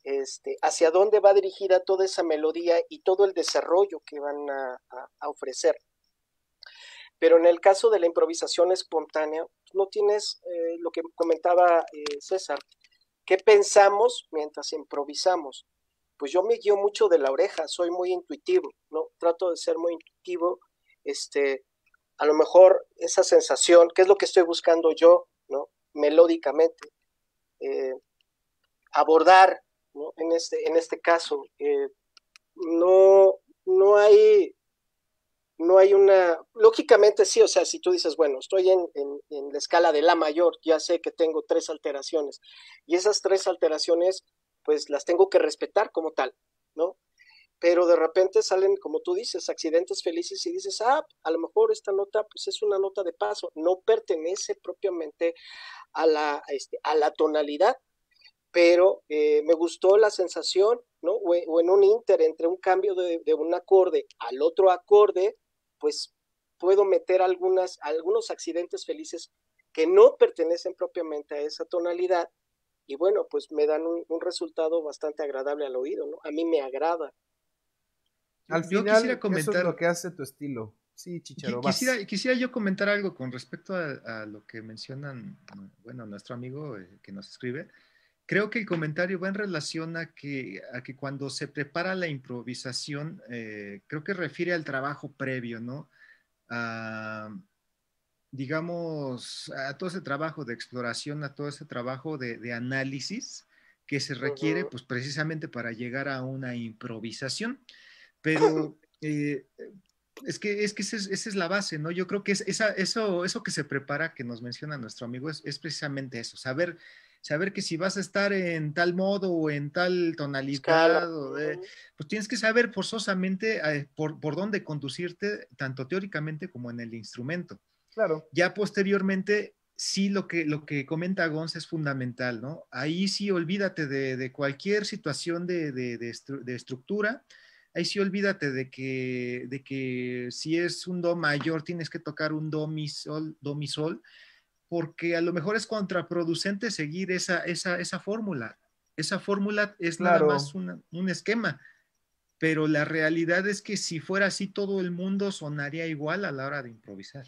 este, hacia dónde va dirigida toda esa melodía y todo el desarrollo que van a, ofrecer. Pero en el caso de la improvisación espontánea, pues, no tienes eh, lo que comentaba eh, César. ¿Qué pensamos mientras improvisamos? Pues yo me guío mucho de la oreja, soy muy intuitivo, ¿no? Trato de ser muy intuitivo. Este, a lo mejor esa sensación, ¿qué es lo que estoy buscando yo, ¿no? Melódicamente. Eh, abordar en, este, en este caso. Eh, no, no hay no hay una, lógicamente sí, o sea, si tú dices, bueno, estoy en, en, la escala de la mayor, ya sé que tengo tres alteraciones, y esas tres alteraciones, pues las tengo que respetar como tal, ¿no? pero de repente salen, como tú dices, accidentes felices y dices, ah, a lo mejor esta nota pues es una nota de paso, no pertenece propiamente a la, este, la tonalidad, pero eh, me gustó la sensación, ¿no? Eh, o, en un inter entre un cambio de, un acorde al otro acorde, pues puedo meter algunas, algunos accidentes felices que no pertenecen propiamente a esa tonalidad y bueno, pues me dan un, un resultado bastante agradable al oído, ¿no? A mí me agrada al quisiera comentar, eso es lo que hace tu estilo. Sí, Quisiera, quisiera, yo comentar algo con respecto a, lo que mencionan, bueno, nuestro amigo eh, que nos escribe. Creo que el comentario va en relación a que, a que cuando se prepara la improvisación, eh, creo que refiere al trabajo previo, ¿no? digamos, a todo ese trabajo de exploración, a todo ese trabajo de, análisis que se requiere, pues precisamente para llegar a una improvisación. Pero eh, es que, es que esa, es, esa es la base, ¿no? Yo creo que es, esa, eso, eso que se prepara, que nos menciona nuestro amigo, es, precisamente eso, saber saber que si vas a estar en tal modo o en tal tonalidad, pues tienes que saber forzosamente eh, por, por, dónde conducirte, tanto teóricamente como en el instrumento. Claro. Ya posteriormente, sí, lo que, lo que comenta Gonz es fundamental, ¿no? Ahí sí, olvídate de, de cualquier situación de, de, estructura ahí sí olvídate de que, de que si es un do mayor tienes que tocar un do mi sol, do sol, porque a lo mejor es contraproducente seguir esa, esa, fórmula. Esa fórmula es nada más un esquema, pero la realidad es que si fuera así todo el mundo sonaría igual a la hora de improvisar.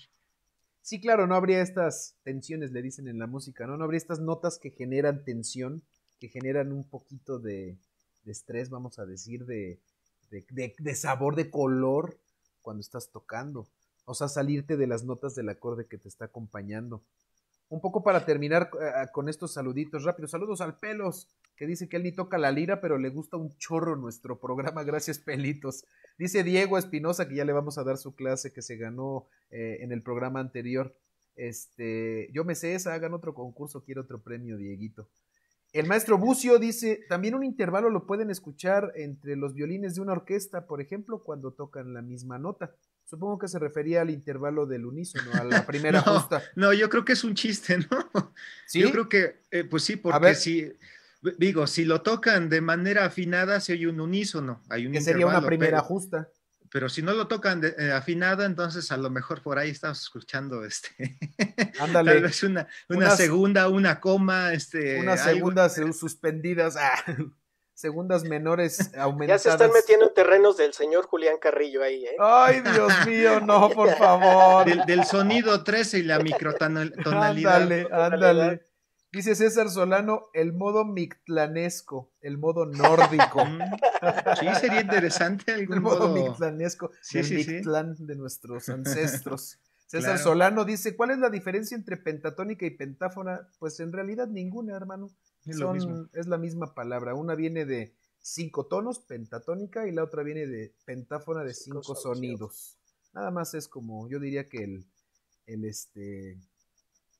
Sí, claro, no habría estas tensiones, le dicen en la música, ¿no? No habría estas notas que generan tensión, que generan un poquito de estrés, vamos a decir, de, de, sabor, de color cuando estás tocando. O sea, salirte de las notas del acorde que te está acompañando. Un poco para terminar eh, con estos saluditos rápidos. Saludos al Pelos, que dice que él ni toca la lira, pero le gusta un chorro nuestro programa. Gracias, Pelitos. Dice Diego Espinosa, que ya le vamos a dar su clase que se ganó eh, en el programa anterior. Este, yo me sé esa, hagan otro concurso, quiero otro premio, Dieguito. El maestro Bucio dice, también un intervalo lo pueden escuchar entre los violines de una orquesta, por ejemplo, cuando tocan la misma nota. Supongo que se refería al intervalo del unísono, a la primera justa. No, yo creo que es un chiste, ¿no? Yo creo que, eh, pues sí, porque si, digo, si lo tocan de manera afinada se oye un unísono. Hay un que sería una primera justa pero si no lo tocan afinada eh, afinado, entonces a lo mejor por ahí estamos escuchando este. Ándale. Tal vez una, segunda, una coma, este. Unas segundas eh, suspendidas, ah, segundas menores aumentadas. Ya se están metiendo en terrenos del señor Julián Carrillo ahí, ¿eh? Ay, Dios mío, no, por favor. Del, del sonido 13 y la microtonalidad. Ándale, ándale. Dice César Solano, el modo mictlanesco, el modo nórdico. Mm. Sí, sería interesante el modo, mictlanesco, el de nuestros ancestros. César Solano dice, ¿cuál es la diferencia entre pentatónica y pentáfona? Pues en realidad ninguna, hermano. Es, la misma palabra. Una viene de cinco tonos, pentatónica, y la otra viene de pentáfona de cinco, sonidos. Nada más es como, yo diría que el, el este,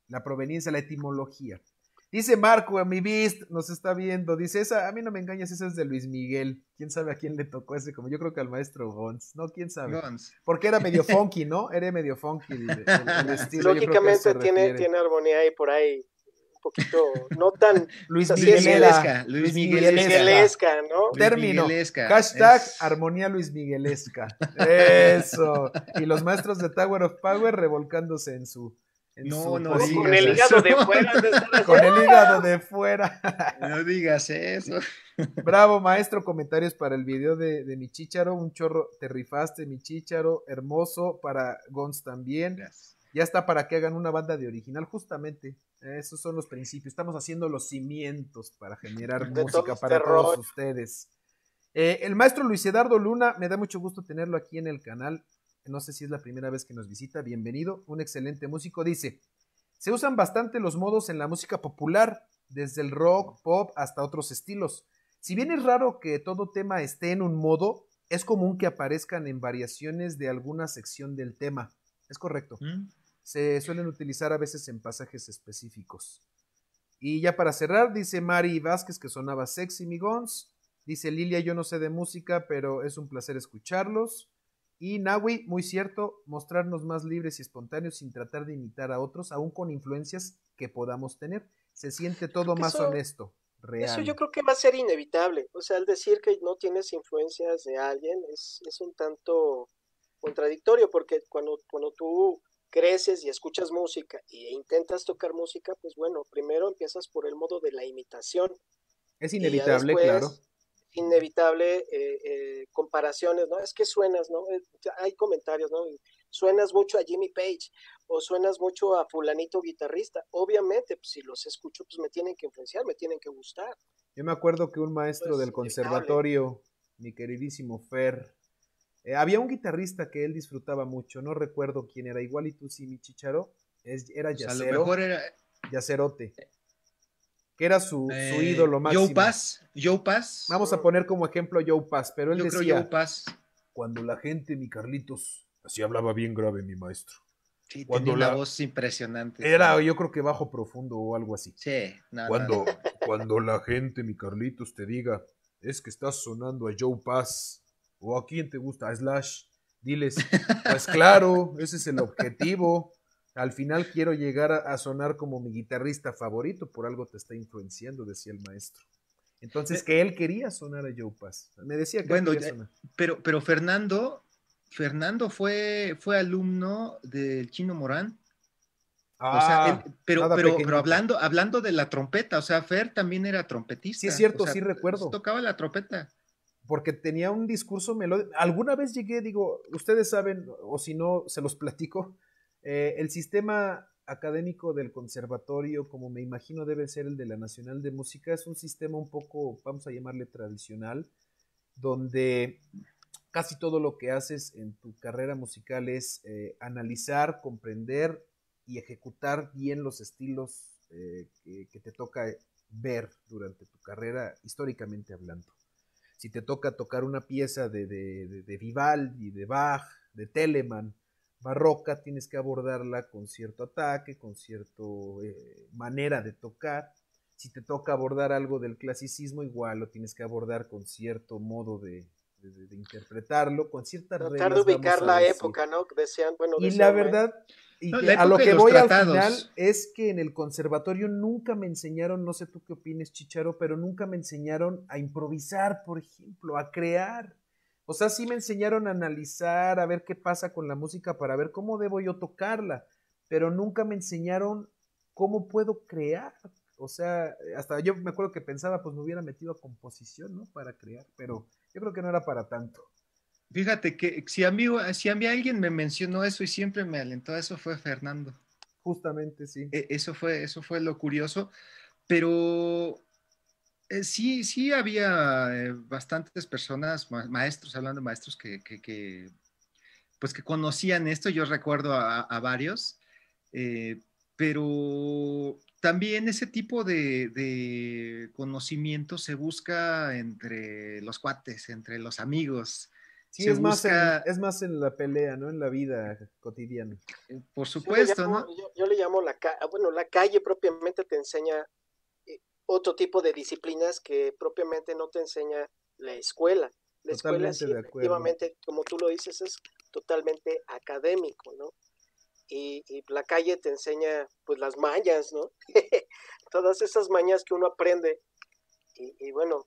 la proveniencia, la etimología. Dice Marco, a mi Beast, nos está viendo. Dice, esa, a mí no me engañas, esa es de Luis Miguel. ¿Quién sabe a quién le tocó ese? Como yo creo que al maestro Gons, ¿no? ¿Quién sabe? Porque era medio funky, ¿no? Era medio funky el, Lógicamente tiene, tiene armonía ahí por ahí. Un poquito, no tan Luis Miguelesca, Luis Miguelesca, ¿no? Término, hashtag armonía Luis Miguelesca, eso, y los maestros de Tower of Power revolcándose en su no, no digas Con el hígado de fuera. Con el hígado de fuera. No digas eso. Bravo, maestro. Comentarios para el video de, de mi chicharo. Un chorro, te rifaste, mi chicharo. Hermoso. Para Gons también. Ya está para que hagan una banda de original, justamente. Esos son los principios. Estamos haciendo los cimientos para generar música este para todos ustedes. Eh, el maestro Luis Edardo Luna, me da mucho gusto tenerlo aquí en el canal no sé si es la primera vez que nos visita, bienvenido, un excelente músico, dice, se usan bastante los modos en la música popular, desde el rock, pop hasta otros estilos. Si bien es raro que todo tema esté en un modo, es común que aparezcan en variaciones de alguna sección del tema. Es correcto. Mm. Se suelen utilizar a veces en pasajes específicos. Y ya para cerrar, dice Mari Vázquez que sonaba sexy, migons. Dice Lilia, yo no sé de música, pero es un placer escucharlos. Y Nawi, muy cierto, mostrarnos más libres y espontáneos sin tratar de imitar a otros, aún con influencias que podamos tener. Se siente todo más honesto, real. Eso yo creo que va a ser inevitable. O sea, al decir que no tienes influencias de alguien es, un tanto contradictorio, porque cuando, cuando tú creces y escuchas música e intentas tocar música, pues bueno, primero empiezas por el modo de la imitación. Es inevitable, claro inevitable eh, eh, comparaciones, ¿no? Es que suenas, ¿no? Eh, hay comentarios, ¿no? Suenas mucho a Jimmy Page o suenas mucho a fulanito guitarrista. Obviamente, pues, si los escucho, pues me tienen que influenciar, me tienen que gustar. Yo me acuerdo que un maestro pues, del conservatorio, mi queridísimo Fer, había un guitarrista que él disfrutaba mucho, no recuerdo quién era, igual y tú sí, mi chicharo, es, era era... Yacerote que era su, eh, ídolo máximo. Joe Pass, Vamos a poner como ejemplo Joe Pass, pero él Yo decía, cuando la gente, mi Carlitos, así hablaba bien grave mi maestro. Sí, tenía la... una voz impresionante. Era, yo creo que bajo profundo o algo así. Sí, cuando, cuando la gente, mi Carlitos, te diga, es que estás sonando a Joe Pass, o a quien te gusta, a Slash, diles, pues claro, ese es el objetivo. Al final quiero llegar a, sonar como mi guitarrista favorito, por algo te está influenciando, decía el maestro. Entonces, eh, que él quería sonar a Joe Pass. Me decía que bueno, Pero, pero Fernando, Fernando fue, fue alumno del Chino Morán. Ah, pero, hablando, de la trompeta, o sea, Fer también era trompetista. Sí, es cierto, sí recuerdo. Pues, tocaba la trompeta. Porque tenía un discurso melódico. Alguna vez llegué, digo, ustedes saben, o si no, se los platico, eh, el sistema académico del conservatorio, como me imagino debe ser el de la Nacional de Música, es un sistema un poco, vamos a llamarle tradicional, donde casi todo lo que haces en tu carrera musical es eh, analizar, comprender y ejecutar bien los estilos eh, que, te toca ver durante tu carrera, históricamente hablando. Si te toca tocar una pieza de, de Vivaldi, de Bach, de Telemann, barroca tienes que abordarla con cierto ataque, con cierta eh, manera de tocar. Si te toca abordar algo del clasicismo, igual lo tienes que abordar con cierto modo de, interpretarlo, con cierta Tratar de ubicar la época, ¿no? bueno, y la verdad, a lo que voy al final es que en el conservatorio nunca me enseñaron, no sé tú qué opines, Chicharo, pero nunca me enseñaron a improvisar, por ejemplo, a crear o sea, sí me enseñaron a analizar, a ver qué pasa con la música para ver cómo debo yo tocarla, pero nunca me enseñaron cómo puedo crear. O sea, hasta yo me acuerdo que pensaba, pues me hubiera metido a composición, ¿no? Para crear, pero yo creo que no era para tanto. Fíjate que si a mí, alguien me mencionó eso y siempre me alentó eso fue Fernando. Justamente, sí. E, eso fue, eso fue lo curioso, pero eh, sí, sí había eh, bastantes personas, maestros, hablando de maestros que, pues que conocían esto, yo recuerdo a, varios, eh, pero también ese tipo de, conocimiento se busca entre los cuates, entre los amigos. Sí, es, más en, la pelea, ¿no? En la vida cotidiana. Por supuesto, ¿no? yo, le llamo la calle, ah, bueno, la calle propiamente te enseña otro tipo de disciplinas que propiamente no te enseña la escuela. La escuela, efectivamente, como tú lo dices, es totalmente académico, ¿no? Y, la calle te enseña, pues, las mañas, ¿no? Todas esas mañas que uno aprende. Y, bueno,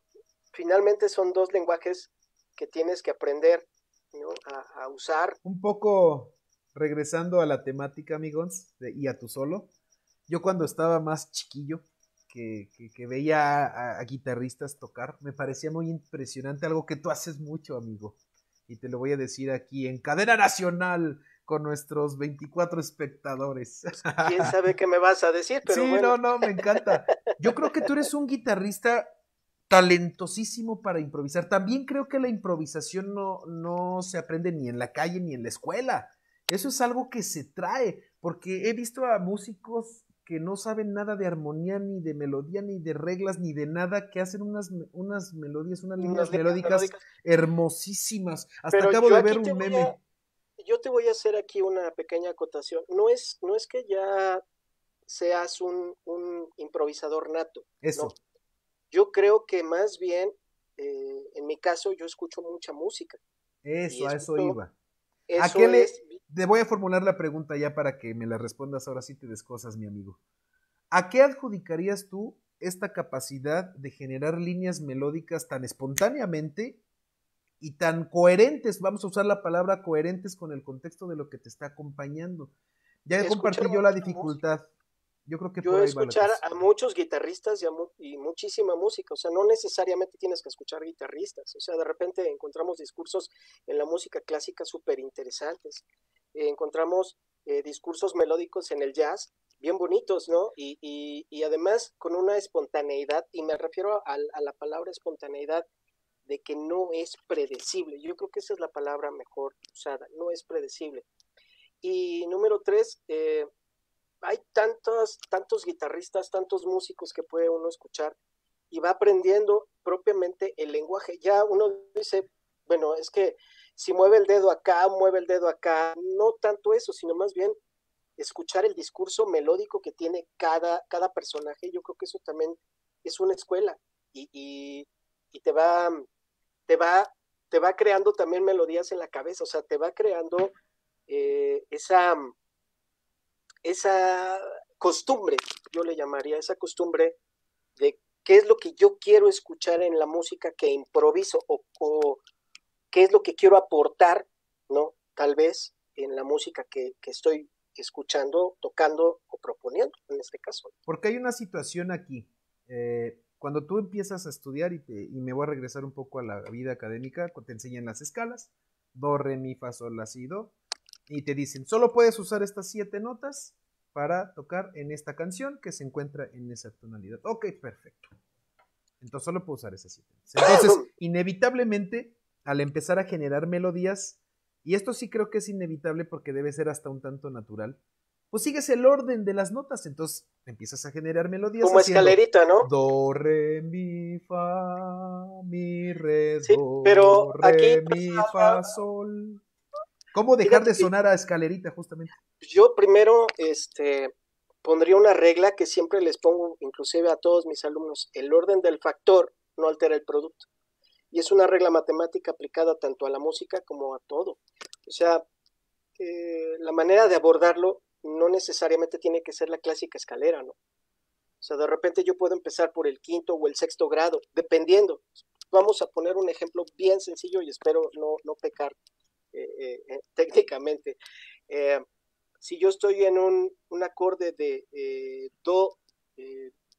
finalmente son dos lenguajes que tienes que aprender, ¿no? A, usar. Un poco regresando a la temática, amigos, y a tu solo. Yo cuando estaba más chiquillo, que, veía a, guitarristas tocar, me parecía muy impresionante, algo que tú haces mucho, amigo. Y te lo voy a decir aquí en cadena nacional con nuestros 24 espectadores. Pues, ¿Quién sabe qué me vas a decir? Pero sí, no, no, me encanta. Yo creo que tú eres un guitarrista talentosísimo para improvisar. También creo que la improvisación no, no se aprende ni en la calle ni en la escuela. Eso es algo que se trae, porque he visto a músicos que no saben nada de armonía, ni de melodía, ni de reglas, ni de nada, que hacen unas, unas melodías, unas líneas melódicas, hermosísimas. Hasta acabo de ver un meme. yo te voy a hacer aquí una pequeña acotación. No es, no es que ya seas un, improvisador nato. Eso. Yo creo que más bien, eh, en mi caso, yo escucho mucha música. Eso, a eso iba. Eso te voy a formular la pregunta ya para que me la respondas ahora si te cosas, mi amigo. ¿A qué adjudicarías tú esta capacidad de generar líneas melódicas tan espontáneamente y tan coherentes, vamos a usar la palabra coherentes con el contexto de lo que te está acompañando? Ya compartí yo la dificultad. Yo creo que yo escuchar a muchos guitarristas y, y, muchísima música, o sea, no necesariamente tienes que escuchar guitarristas, o sea, de repente encontramos discursos en la música clásica súper interesantes. Eh, encontramos eh, discursos melódicos en el jazz bien bonitos, ¿no? Y, y, además con una espontaneidad, y me refiero a, la palabra espontaneidad de que no es predecible. Yo creo que esa es la palabra mejor usada, no es predecible. Y número tres, eh, hay tantos, tantos guitarristas, tantos músicos que puede uno escuchar y va aprendiendo propiamente el lenguaje. Ya uno dice, bueno, es que si mueve el dedo acá, mueve el dedo acá, no tanto eso, sino más bien escuchar el discurso melódico que tiene cada, cada personaje, yo creo que eso también es una escuela y, te va, te va, te va creando también melodías en la cabeza, o sea, te va creando eh, esa, esa costumbre, yo le llamaría esa costumbre de qué es lo que yo quiero escuchar en la música que improviso o, o, qué es lo que quiero aportar, ¿no? Tal vez en la música que, estoy escuchando, tocando o proponiendo en este caso. Porque hay una situación aquí. Eh, cuando tú empiezas a estudiar y, me voy a regresar un poco a la vida académica, te enseñan las escalas, do, re, mi, fa, sol, la, si, do, y te dicen, solo puedes usar estas siete notas para tocar en esta canción que se encuentra en esa tonalidad. Ok, perfecto. Entonces solo puedo usar esas siete. Entonces, inevitablemente, al empezar a generar melodías, y esto sí creo que es inevitable porque debe ser hasta un tanto natural, pues sigues el orden de las notas, entonces empiezas a generar melodías. Como escalerita, ¿no? Do, re, mi, fa, mi, re, do, pero re, mi, fa, sol. ¿Cómo dejar de sonar a escalerita, justamente? Yo primero este, pondría una regla que siempre les pongo, inclusive a todos mis alumnos, el orden del factor no altera el producto y es una regla matemática aplicada tanto a la música como a todo. O sea, eh, la manera de abordarlo no necesariamente tiene que ser la clásica escalera, ¿no? O sea, de repente yo puedo empezar por el quinto o el sexto grado, dependiendo. Vamos a poner un ejemplo bien sencillo y espero no, pecar eh, eh, técnicamente. si yo estoy en un, un acorde de do,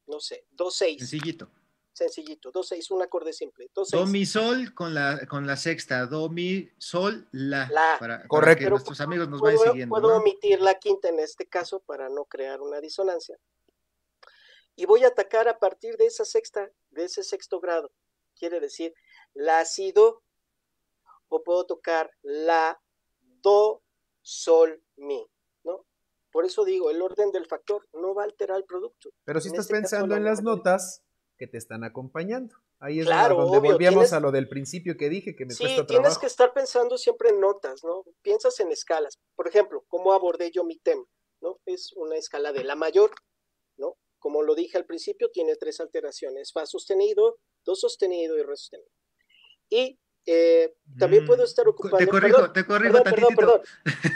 no sé, do seis. Sencillito. Sencillito, do, seis, un acorde simple. Do, mi, sol con la, con la sexta, do, mi, sol, la. la. Para, Correcto. que nuestros amigos nos vayan siguiendo. Puedo omitir la quinta en este caso para no crear una disonancia. Y voy a atacar a partir de esa sexta, de ese sexto grado. Quiere decir, la, si, do. O puedo tocar la, do, sol, mi. ¿no? Por eso digo, el orden del factor no va a alterar el producto. Pero si estás este pensando en las notas que te están acompañando. Ahí es donde volvíamos a lo del principio que dije que me sí, cuesta trabajo. tienes que estar pensando siempre en notas, ¿no? Piensas en escalas. Por ejemplo, ¿cómo abordé yo mi tema? ¿No? Es una escala de la mayor, ¿no? Como lo dije al principio, tiene tres alteraciones, fa sostenido, do sostenido y re sostenido. Y eh, también puedo mm, estar ocupando. Te corrijo, te corrijo perdón, Perdón, perdón.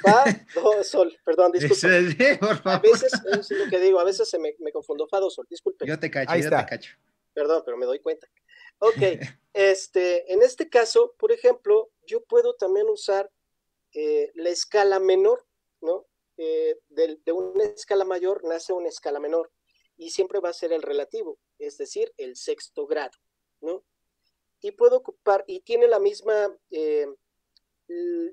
Fa, do, sol. Perdón, disculpe. A veces, es lo que digo, a veces se me, me confundo. Fa, do, sol. Disculpe. Yo te cacho, Ahí está. te cacho. Perdón, pero me doy cuenta. Ok, este, en este caso, por ejemplo, yo puedo también usar eh, la escala menor, ¿no? Eh, de, una escala mayor nace una escala menor y siempre va a ser el relativo, es decir, el sexto grado, ¿no? Y puedo ocupar, y tiene la misma, eh,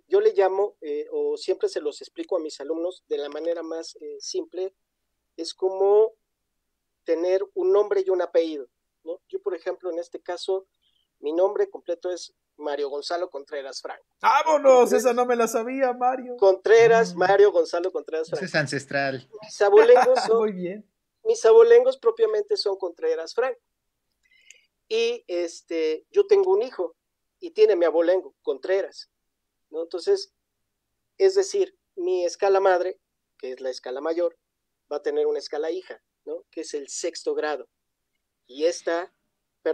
yo le llamo, o siempre se los explico a mis alumnos de la manera más simple, es como tener un nombre y un apellido. Yo, por ejemplo, en este caso, mi nombre completo es Mario Gonzalo Contreras Franco. ¡Vámonos! Esa no me la sabía, Mario. Contreras, mm. Mario Gonzalo Contreras Franco. es ancestral. Mis abolengos son, Muy bien. Mis abolengos propiamente son Contreras Frank. Y este, yo tengo un hijo y tiene mi abolengo, Contreras. ¿no? Entonces, es decir, mi escala madre, que es la escala mayor, va a tener una escala hija, ¿no? que es el sexto grado y esta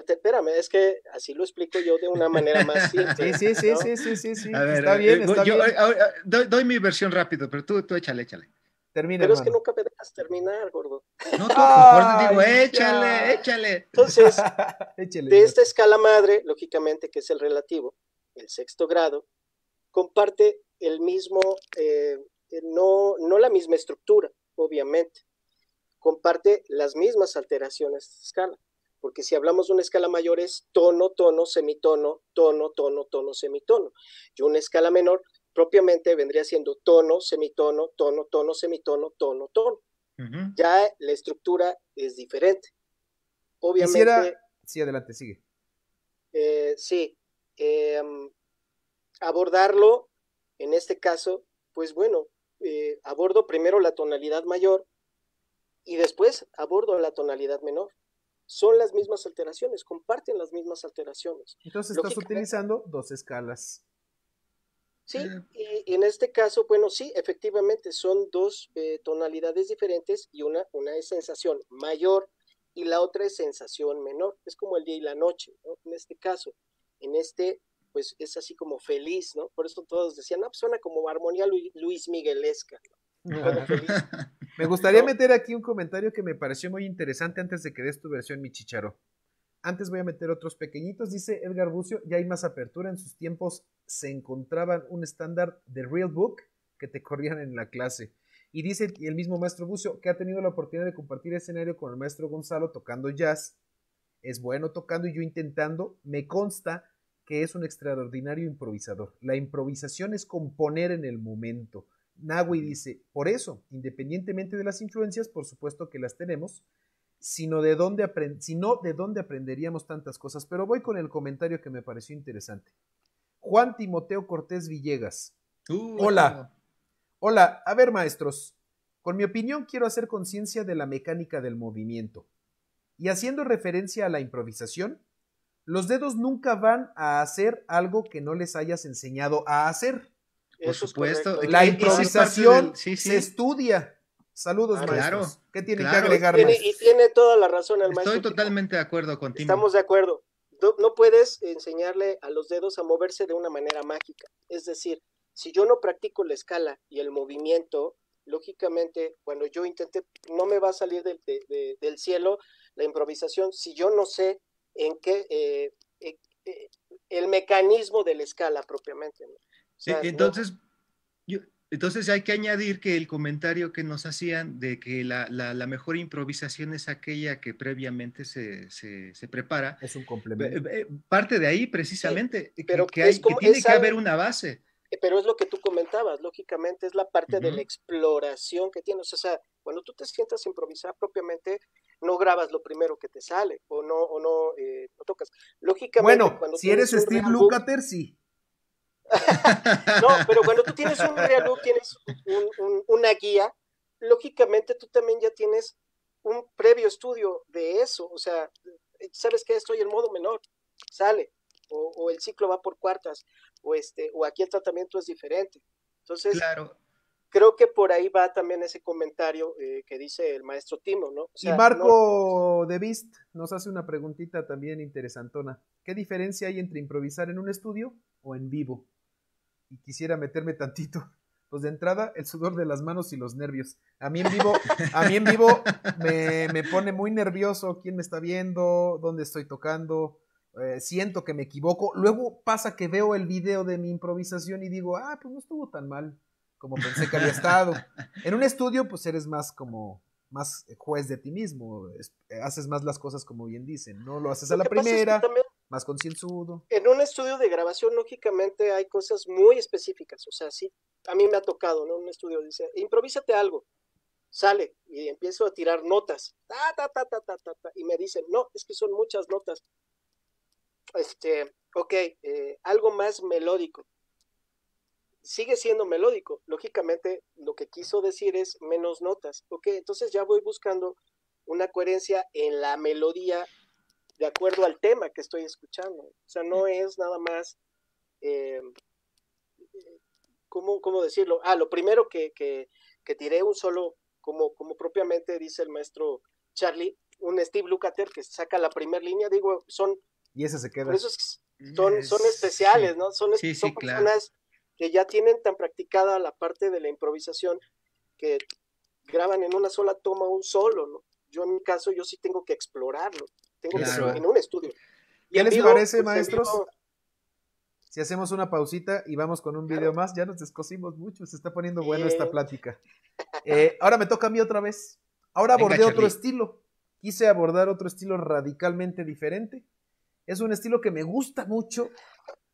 espérame, es que así lo explico yo de una manera más simple. Sí, sí, sí, sí, sí, sí, está eh, bien, eh, está bien. Eh, yo doy, mi versión rápido, pero tú, tú échale, échale. Termina, pero es que nunca me dejas terminar, gordo. No, tú, gordo digo, échale, échale. Entonces, de esta escala madre, lógicamente, que es el relativo, el sexto grado, comparte el mismo, eh, no, no la misma estructura, obviamente comparte las mismas alteraciones de escala. Porque si hablamos de una escala mayor es tono, tono, semitono, tono, tono, tono, semitono. Y una escala menor propiamente vendría siendo tono, semitono, tono, tono, semitono, tono, tono. Ya la estructura es diferente. Obviamente. Quisiera... Sí, adelante, sigue. Eh, sí. Em, abordarlo, en este caso, pues bueno, eh, abordo primero la tonalidad mayor y después abordo la tonalidad menor. Son las mismas alteraciones, comparten las mismas alteraciones. Entonces estás utilizando dos escalas. Sí, ah. y en este caso, bueno, sí, efectivamente son dos eh, tonalidades diferentes y una, una es sensación mayor y la otra es sensación menor. Es como el día y la noche, ¿no? En este caso, en este, pues es así como feliz, ¿no? Por eso todos decían, no, pues suena como armonía Luis Miguelesca, ¿no? me gustaría meter aquí un comentario que me pareció muy interesante antes de que des tu versión, mi chicharo. Antes voy a meter otros pequeñitos. Dice Edgar Bucio, ya hay más apertura. En sus tiempos se encontraban un estándar de Real Book que te corrían en la clase. Y dice el mismo maestro Bucio que ha tenido la oportunidad de compartir escenario con el maestro Gonzalo tocando jazz. Es bueno tocando y yo intentando. Me consta que es un extraordinario improvisador. La improvisación es componer en el momento. Nagui dice, por eso, independientemente de las influencias, por supuesto que las tenemos, sino de dónde de dónde aprenderíamos tantas cosas. Pero voy con el comentario que me pareció interesante. Juan Timoteo Cortés Villegas. Uh, Hola. Hola, a ver maestros, con mi opinión quiero hacer conciencia de la mecánica del movimiento. Y haciendo referencia a la improvisación, los dedos nunca van a hacer algo que no les hayas enseñado a hacer. Por supuesto. la improvisación se estudia. Saludos, ah, maestro. Claro, ¿Qué tiene que agregar? y tiene toda la razón el maestro. Estoy totalmente de acuerdo contigo. Estamos de acuerdo. No, puedes enseñarle a los dedos a moverse de una manera mágica. Es decir, si yo no practico la escala y el movimiento, lógicamente, cuando yo intenté, no me va a salir del cielo la improvisación si yo no sé en qué, eh, eh, eh, el mecanismo de la escala propiamente. Sí, entonces, entonces hay que añadir que el comentario que nos hacían de que la, mejor improvisación es aquella que previamente se, se, prepara. Es un eh, complemento. Eh, parte de ahí precisamente, pero que, tiene que haber una base eh, pero es lo que tú comentabas, lógicamente es la parte de la exploración que tienes. O sea, cuando tú te sientas a improvisar propiamente, no grabas lo primero que te sale o no, o no, tocas. Lógicamente, bueno, si eres Steve Lukather, sí no, pero cuando tú tienes un realú, tienes una guía, lógicamente tú también ya tienes un previo estudio de eso, o sea, sabes que estoy en modo menor, sale, o, el ciclo va por cuartas, o este, o aquí el tratamiento es diferente. Entonces, claro. creo que por ahí va también ese comentario eh, que dice el maestro Timo, ¿no? y Marco de Vist nos hace una preguntita también interesantona. ¿Qué diferencia hay entre improvisar en un estudio o en vivo? y quisiera meterme tantito. Pues de entrada, el sudor de las manos y los nervios. A mí en vivo, a en vivo me, me pone muy nervioso quién me está viendo, dónde estoy tocando, eh, siento que me equivoco. Luego pasa que veo el video de mi improvisación y digo, ah, pues no estuvo tan mal como pensé que había estado. En un estudio, pues eres más como más juez de ti mismo, haces más las cosas como bien dicen, no lo haces a la primera más concienzudo. En un estudio de grabación, lógicamente, hay cosas muy específicas. O sea, sí, a mí me ha tocado, ¿no? Un estudio dice, improvísate algo. Sale y empiezo a tirar notas. Ta, ta, ta, ta, ta, y me dicen, no, es que son muchas notas. Este, ok, eh, algo más melódico. Sigue siendo melódico. Lógicamente, lo que quiso decir es menos notas. Ok, entonces ya voy buscando una coherencia en la melodía de acuerdo al tema que estoy escuchando. O sea, no es nada más, eh, ¿cómo, decirlo? Ah, lo primero que, que, tiré un solo, como, como propiamente dice el maestro Charlie, un Steve Lukather que saca la primera línea, digo, son... Y ese se queda. son, son especiales, ¿no? Son, son personas que ya tienen tan practicada la parte de la improvisación que graban en una sola toma un solo, ¿no? Yo en mi caso, yo sí tengo que explorarlo. Tengo en un estudio. Y ¿Qué les parece, pues, maestros? Si hacemos una pausita y vamos con un video más, ya nos descosimos mucho, se está poniendo buena esta plática. Eh, ahora me toca a mí otra vez. Ahora abordé otro estilo. Quise abordar otro estilo radicalmente diferente. Es un estilo que me gusta mucho.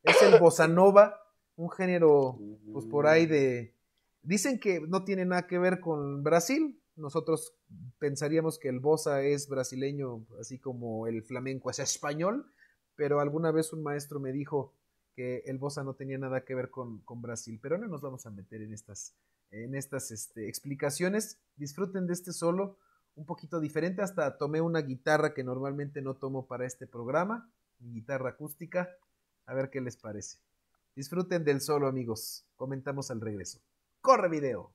Es el bossa un género, pues por ahí mm. de. Dicen que no tiene nada que ver con Brasil, nosotros pensaríamos que el bosa es brasileño, así como el flamenco es español, pero alguna vez un maestro me dijo que el bosa no tenía nada que ver con, Brasil, pero no nos vamos a meter en estas, en estas este, explicaciones. Disfruten de este solo, un poquito diferente, hasta tomé una guitarra que normalmente no tomo para este programa, mi guitarra acústica, a ver qué les parece. Disfruten del solo amigos, comentamos al regreso. ¡Corre video!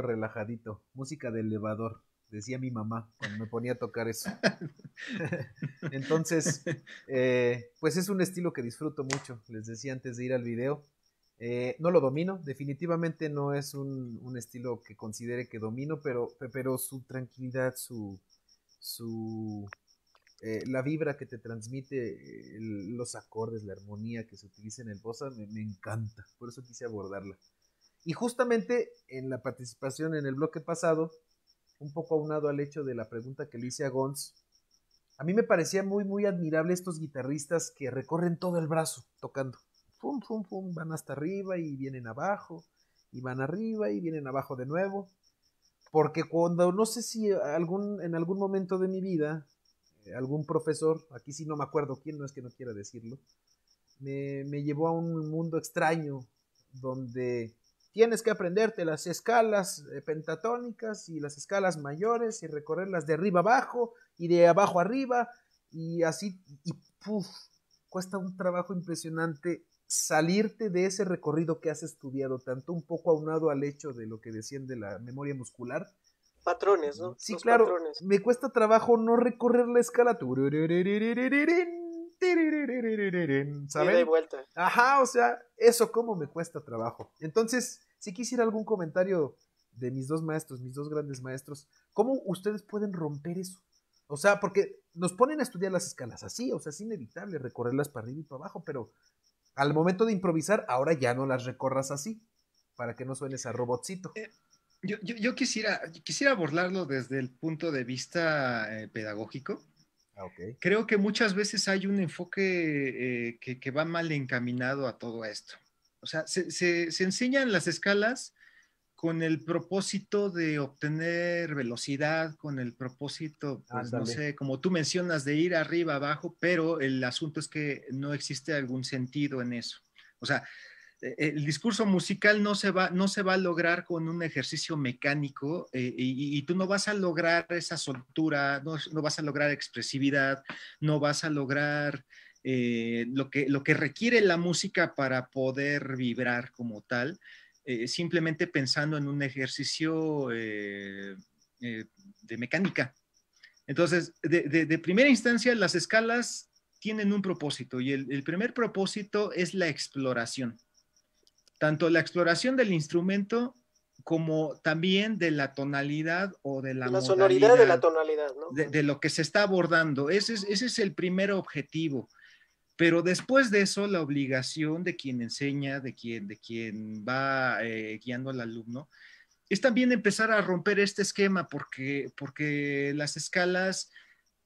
relajadito, música de elevador, decía mi mamá cuando me ponía a tocar eso. Entonces, eh, pues es un estilo que disfruto mucho, les decía antes de ir al video. Eh, no lo domino, definitivamente no es un, estilo que considere que domino, pero, pero su tranquilidad, su, su eh, la vibra que te transmite, los acordes, la armonía que se utiliza en el bossa, me, encanta. Por eso quise abordarla. Y justamente en la participación en el bloque pasado, un poco aunado al hecho de la pregunta que le hice a Gons, a mí me parecía muy, muy admirable estos guitarristas que recorren todo el brazo tocando. Fum, fum, fum, van hasta arriba y vienen abajo, y van arriba y vienen abajo de nuevo. Porque cuando, no sé si algún, en algún momento de mi vida, eh, algún profesor, aquí sí no me acuerdo quién, no es que no quiera decirlo, me llevó a un mundo extraño donde Tienes que aprenderte las escalas eh, pentatónicas y las escalas mayores y recorrerlas de arriba abajo y de abajo arriba y así, y puff, cuesta un trabajo impresionante salirte de ese recorrido que has estudiado, tanto un poco aunado al hecho de lo que desciende la memoria muscular. Patrones, ¿no? Sí, claro. Me cuesta trabajo no recorrer la escala. Y de vuelta. Ajá, o sea, eso cómo me cuesta trabajo. Entonces, si quisiera algún comentario de mis dos maestros, mis dos grandes maestros, ¿cómo ustedes pueden romper eso? O sea, porque nos ponen a estudiar las escalas así, o sea, es inevitable recorrerlas para arriba y para abajo, pero al momento de improvisar, ahora ya no las recorras así, para que no suenes a robotcito. Eh, yo, quisiera, quisiera abordarlo desde el punto de vista eh, pedagógico. Ah, Creo que muchas veces hay un enfoque eh, que va mal encaminado a todo esto o sea, se, se, enseñan las escalas con el propósito de obtener velocidad, con el propósito, pues, no sé, como tú mencionas, de ir arriba, abajo, pero el asunto es que no existe algún sentido en eso. O sea, eh, el discurso musical no se va, no se va a lograr con un ejercicio mecánico eh, y, tú no vas a lograr esa soltura, no, no, vas a lograr expresividad, no vas a lograr eh, lo, que, lo que requiere la música para poder vibrar como tal, eh, simplemente pensando en un ejercicio eh, de mecánica. Entonces, de, primera instancia, las escalas tienen un propósito y el, primer propósito es la exploración. Tanto la exploración del instrumento como también de la tonalidad o de la, la sonoridad de la tonalidad, de, lo que se está abordando. Ese ese es el primer objetivo. Pero después de eso, la obligación de quien enseña, de quien, de quien va eh, guiando al alumno, es también empezar a romper este esquema porque, porque las escalas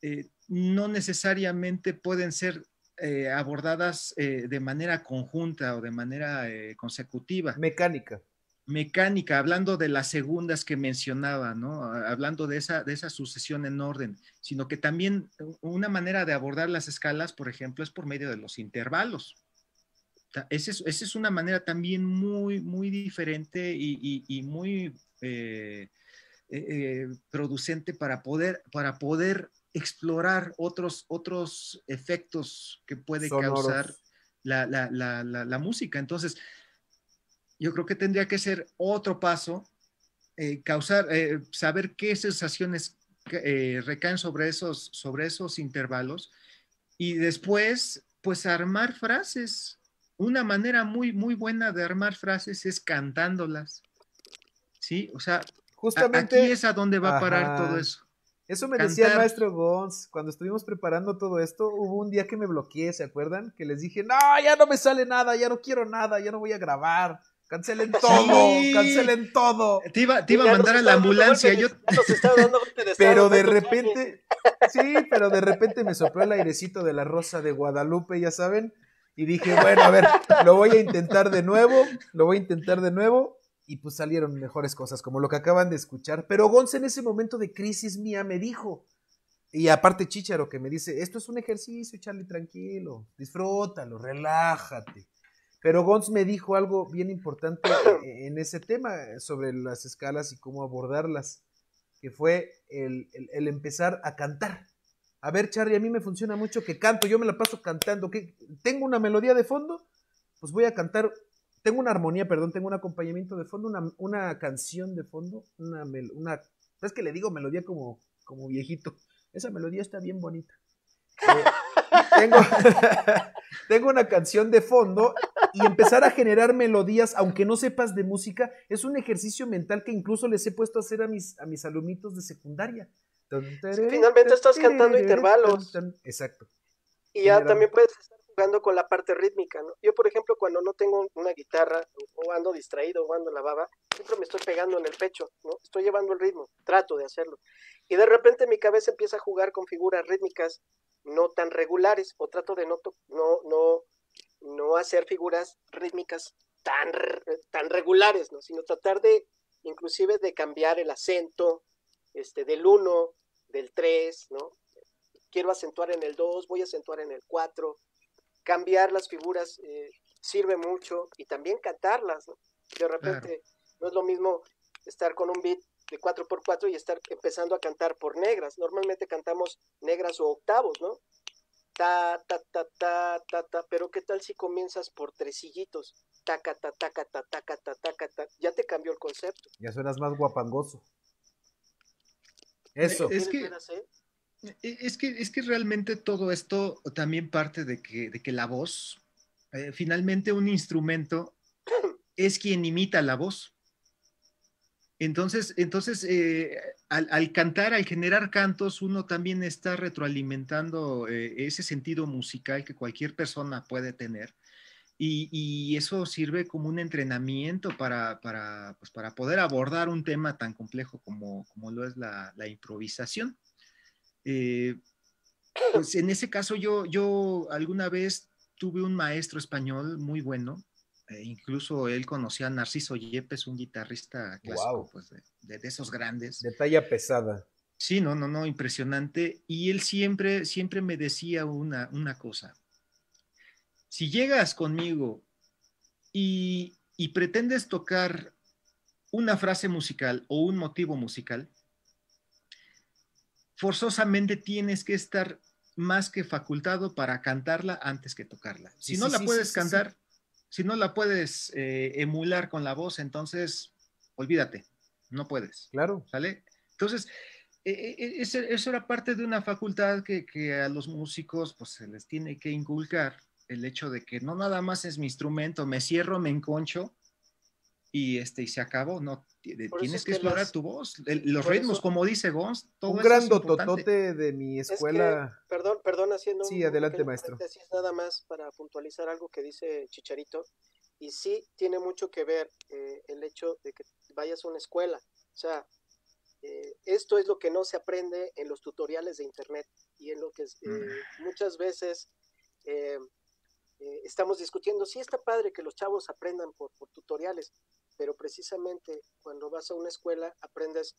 eh, no necesariamente pueden ser eh, abordadas de manera conjunta o de manera consecutiva. Mecánica mecánica, hablando de las segundas que mencionaba, ¿no? Hablando de esa, de esa sucesión en orden, sino que también una manera de abordar las escalas, por ejemplo, es por medio de los intervalos. Esa es, una manera también muy, muy diferente y, muy eh, eh, producente para poder, para poder explorar otros, otros efectos que puede causar la, la música. Entonces, yo creo que tendría que ser otro paso, eh, causar, eh, saber qué sensaciones eh, recaen sobre esos, sobre esos intervalos y después, pues armar frases. Una manera muy, muy buena de armar frases es cantándolas. ¿Sí? O sea, Justamente, aquí es a dónde va a parar todo eso. Eso me decía el maestro Gons, cuando estuvimos preparando todo esto, hubo un día que me bloqueé, ¿se acuerdan? Que les dije, no, ya no me sale nada, ya no quiero nada, ya no voy a grabar, Cancelen pues todo, cancelen todo. Te iba, a mandar a la ambulancia. Yo... pero de repente, sí, pero de repente me sopló el airecito de la rosa de Guadalupe, ya saben. Y dije, bueno, a ver, lo voy a intentar de nuevo, lo voy a intentar de nuevo. Y pues salieron mejores cosas, como lo que acaban de escuchar. Pero gonce en ese momento de crisis mía me dijo, y aparte Chicharo que me dice, esto es un ejercicio, Charlie, tranquilo, disfrútalo, relájate. Pero Gons me dijo algo bien importante eh, en ese tema sobre las escalas y cómo abordarlas, que fue el, empezar a cantar. A ver, Charlie, a mí me funciona mucho que canto, yo me la paso cantando. que ¿Tengo una melodía de fondo? Pues voy a cantar, tengo una armonía, perdón, tengo un acompañamiento de fondo, una, canción de fondo, una, una... ¿Sabes que le digo melodía como, como viejito? Esa melodía está bien bonita. Eh, tengo... tengo una canción de fondo y empezar a generar melodías, aunque no sepas de música, es un ejercicio mental que incluso les he puesto a hacer a mis, a mis alumitos de secundaria. Finalmente estás cantando intervalos. Exacto. Y ya también puedes estar jugando con la parte rítmica, Yo, por ejemplo, cuando no tengo una guitarra o ando distraído o ando la baba, siempre me estoy pegando en el pecho, ¿no? Estoy llevando el ritmo, trato de hacerlo. Y de repente mi cabeza empieza a jugar con figuras rítmicas no tan regulares o trato de no, no, no, no hacer figuras rítmicas tan, tan regulares, ¿no? sino tratar de inclusive de cambiar el acento este, del 1, del 3, ¿no? quiero acentuar en el 2, voy a acentuar en el 4, cambiar las figuras eh, sirve mucho y también cantarlas. De repente no es lo mismo estar con un beat cuatro 4 x y estar empezando a cantar por negras. Normalmente cantamos negras o octavos, ¿no? Ta, ta, ta, ta, ta, ta, pero ¿qué tal si comienzas por tresillitos? ta ta, ta ta, ta ta, ta ta. Ya te cambió el concepto. Ya suenas más guapangoso. Eso. Es que... E, es que, es que realmente todo esto también parte de que, de que la voz, eh, finalmente un instrumento es quien imita la voz. Entonces, entonces eh, al, cantar, al generar cantos, uno también está retroalimentando eh, ese sentido musical que cualquier persona puede tener. Y, eso sirve como un entrenamiento pues, para, poder abordar un tema tan complejo como, lo es la, improvisación. Eh, pues, en ese caso yo, yo alguna vez tuve un maestro español muy bueno eh, incluso él conocía a Narciso Yepes, un guitarrista clásico, pues, de, esos grandes. De talla pesada. Sí, no, no, no, impresionante. Y él siempre, siempre me decía una, una cosa. Si llegas conmigo y, pretendes tocar una frase musical o un motivo musical, forzosamente tienes que estar más que facultado para cantarla antes que tocarla. Si no la puedes cantar, si no la puedes eh, emular con la voz, entonces olvídate, no puedes. Claro. ¿Sale? Entonces, e, e, e, eso era parte de una facultad que, a los músicos pues se les tiene que inculcar el hecho de que no nada más es mi instrumento, me cierro, me enconcho y este y se acabó. No, tienes que, explorar tu voz, los ritmos, como dice Gons. un gran dototote de mi escuela. perdón, perdón, haciendo. Sí, adelante, maestro. nada más para puntualizar algo que dice Chicharito. Y sí tiene mucho que ver eh, el hecho de que vayas a una escuela. O sea, eh, esto es lo que no se aprende en los tutoriales de Internet y en lo que mm. eh, muchas veces estamos discutiendo. Sí está padre que los chavos aprendan por tutoriales, pero precisamente cuando vas a una escuela aprendes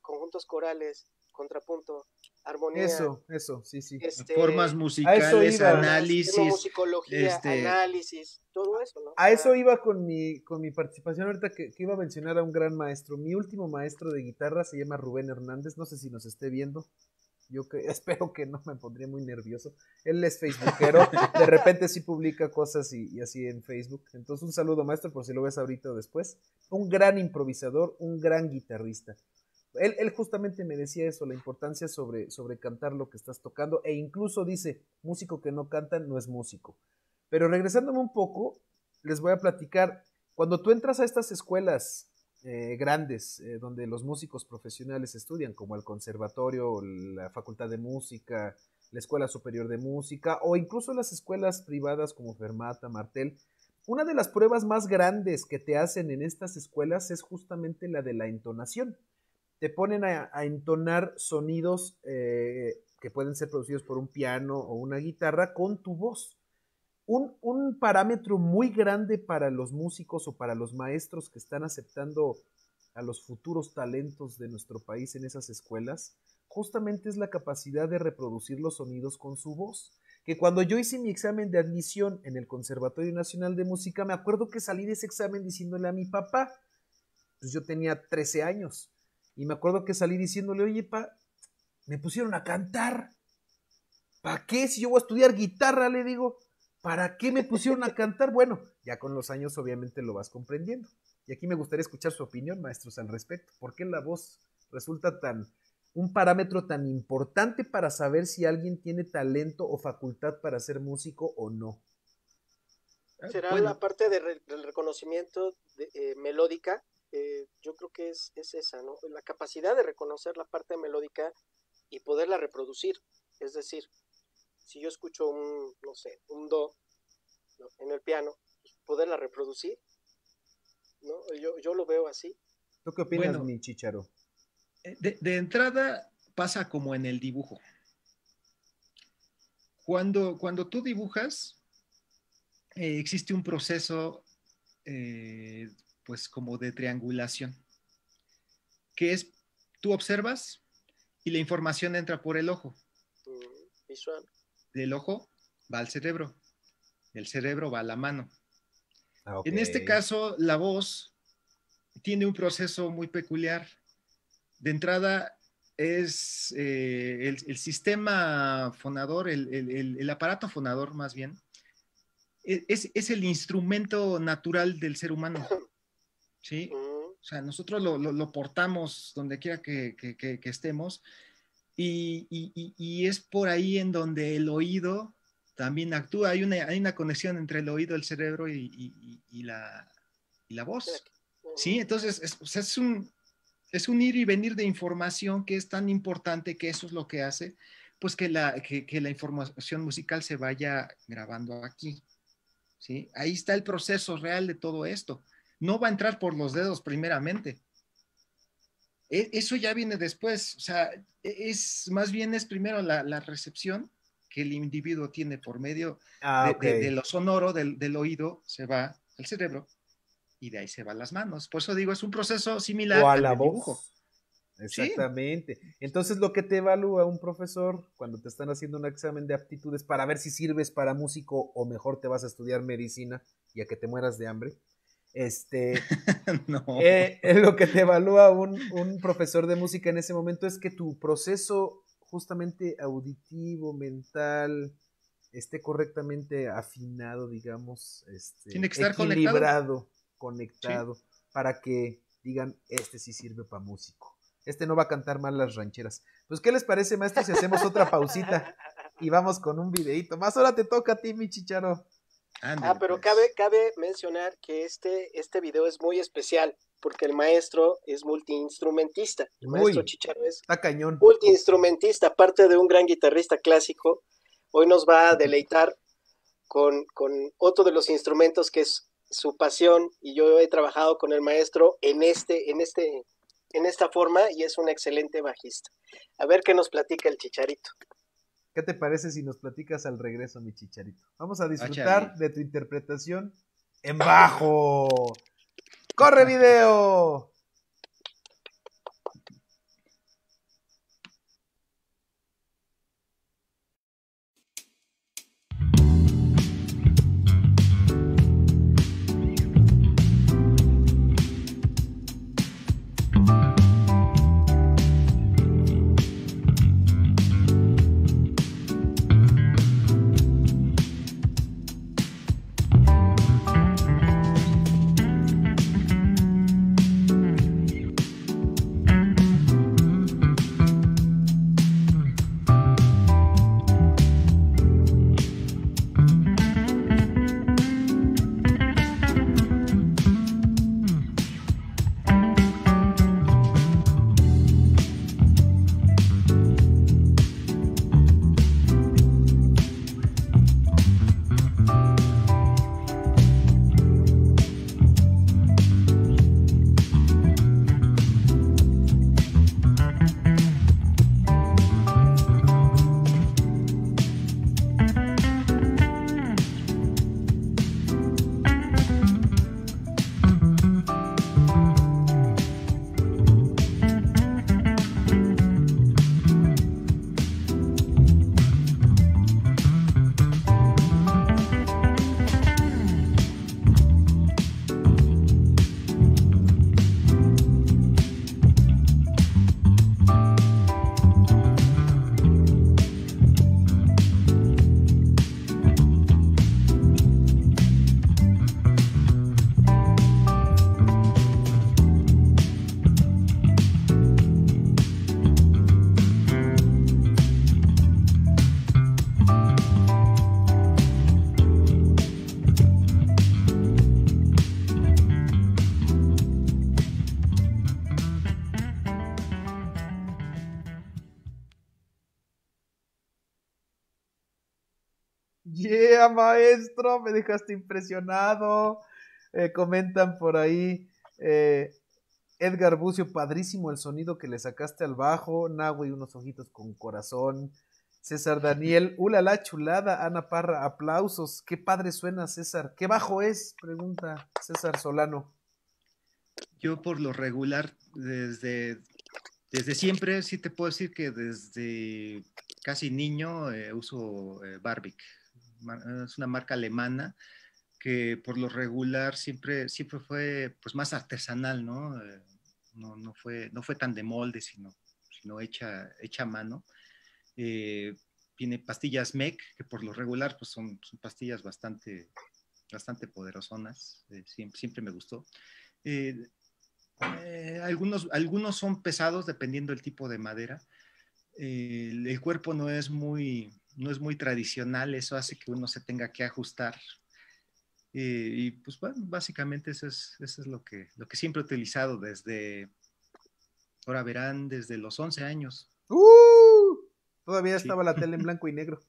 conjuntos corales, contrapunto, armonía. Eso, eso, sí, sí. Este, Formas musicales, análisis. psicología, este, análisis, todo eso, A eso iba con mi, con mi participación ahorita que, iba a mencionar a un gran maestro. Mi último maestro de guitarra se llama Rubén Hernández, no sé si nos esté viendo. Yo espero que no me pondría muy nervioso. Él es facebookero, de repente sí publica cosas y, así en Facebook. Entonces un saludo maestro por si lo ves ahorita o después. Un gran improvisador, un gran guitarrista. Él, justamente me decía eso, la importancia sobre, sobre cantar lo que estás tocando e incluso dice, músico que no canta no es músico. Pero regresándome un poco, les voy a platicar, cuando tú entras a estas escuelas eh, grandes eh, donde los músicos profesionales estudian, como el conservatorio, la facultad de música, la escuela superior de música o incluso las escuelas privadas como Fermata, Martel. Una de las pruebas más grandes que te hacen en estas escuelas es justamente la de la entonación. Te ponen a, entonar sonidos eh, que pueden ser producidos por un piano o una guitarra con tu voz un, parámetro muy grande para los músicos o para los maestros que están aceptando a los futuros talentos de nuestro país en esas escuelas, justamente es la capacidad de reproducir los sonidos con su voz. Que cuando yo hice mi examen de admisión en el Conservatorio Nacional de Música, me acuerdo que salí de ese examen diciéndole a mi papá, pues yo tenía 13 años, y me acuerdo que salí diciéndole, oye, pa, me pusieron a cantar. ¿Para qué? Si yo voy a estudiar guitarra, le digo. ¿Para qué me pusieron a cantar? Bueno, ya con los años obviamente lo vas comprendiendo. Y aquí me gustaría escuchar su opinión, maestros, al respecto. ¿Por qué la voz resulta tan un parámetro tan importante para saber si alguien tiene talento o facultad para ser músico o no? Ah, Será la parte del reconocimiento eh, melódica. Eh, yo creo que es esa, ¿no? La capacidad de reconocer la parte melódica y poderla reproducir. Es decir, si yo escucho un, no sé, un do en el piano, pues, poderla reproducir, ¿no? Yo, lo veo así. ¿Tú qué opinas, mi chicharo? Eh, de, entrada pasa como en el dibujo. Cuando, cuando tú dibujas, eh, existe un proceso, eh, pues como de triangulación, que es, tú observas y la información entra por el ojo. Mm, visual del ojo va al cerebro, el cerebro va a la mano. Ah, en este caso, la voz tiene un proceso muy peculiar. De entrada, es eh, el, sistema fonador, el, aparato fonador más bien, e, es, el instrumento natural del ser humano. ¿Sí? Mm. O sea, nosotros lo, portamos donde quiera que estemos y, es por ahí en donde el oído también actúa. Hay una, conexión entre el oído, el cerebro y, la, voz. Sí, entonces es, es, un, ir y venir de información que es tan importante que eso es lo que hace, pues que la, la información musical se vaya grabando aquí. ¿sí? Ahí está el proceso real de todo esto. No va a entrar por los dedos primeramente e, eso ya viene después, o sea, e, es más bien es primero la, recepción que el individuo tiene por medio ah, de, lo sonoro, del, oído, se va al cerebro y de ahí se van las manos. Por eso digo, es un proceso similar o Exactamente. Entonces lo que te evalúa un profesor cuando te están haciendo un examen de aptitudes para ver si sirves para músico o mejor te vas a estudiar medicina y a que te mueras de hambre, este, no. Eh, eh, lo que te evalúa un, profesor de música en ese momento es que tu proceso justamente auditivo, mental, esté correctamente afinado, digamos, este, Tiene que estar equilibrado, conectado, para que digan, este sí sirve para músico. Este no va a cantar mal las rancheras. Pues, ¿qué les parece, maestro, si hacemos otra pausita y vamos con un videito? Más ahora te toca a ti, mi chicharo ah, pero pues. cabe, cabe mencionar que este, este video es muy especial porque el maestro es multiinstrumentista. El maestro Chicharo es multiinstrumentista, aparte de un gran guitarrista clásico. Hoy nos va a deleitar con, con otro de los instrumentos que es su pasión y yo he trabajado con el maestro en este, en este, en esta forma y es un excelente bajista. A ver qué nos platica el chicharito. ¿Qué te parece si nos platicas al regreso, mi chicharito? Vamos a ah, disfrutar de tu interpretación en bajo. ¡Corre video! me dejaste impresionado. Eh, comentan por ahí, eh, Edgar Bucio, padrísimo el sonido que le sacaste al bajo. y unos ojitos con corazón. César Daniel, ulala, la chulada. Ana Parra, aplausos. Qué padre suena, César. ¿Qué bajo es? Pregunta César Solano. Yo, por lo regular, desde, desde siempre, sí te puedo decir que desde casi niño eh, uso Barbic es una marca alemana que por lo regular siempre, siempre fue pues, más artesanal, ¿no? Eh, no, fue, no fue tan de molde, sino, sino hecha, hecha a mano. Eh, tiene pastillas MEC, que por lo regular pues, son, pastillas bastante, bastante poderosonas, eh, siempre, me gustó. algunos, algunos son pesados dependiendo del tipo de madera. el cuerpo no es muy, no es muy tradicional, eso hace que uno se tenga que ajustar. Y, pues bueno, básicamente eso es, lo, que, lo que siempre he utilizado desde, ahora verán, desde los 11 años. ¡Uh! Todavía estaba la tele en blanco y negro.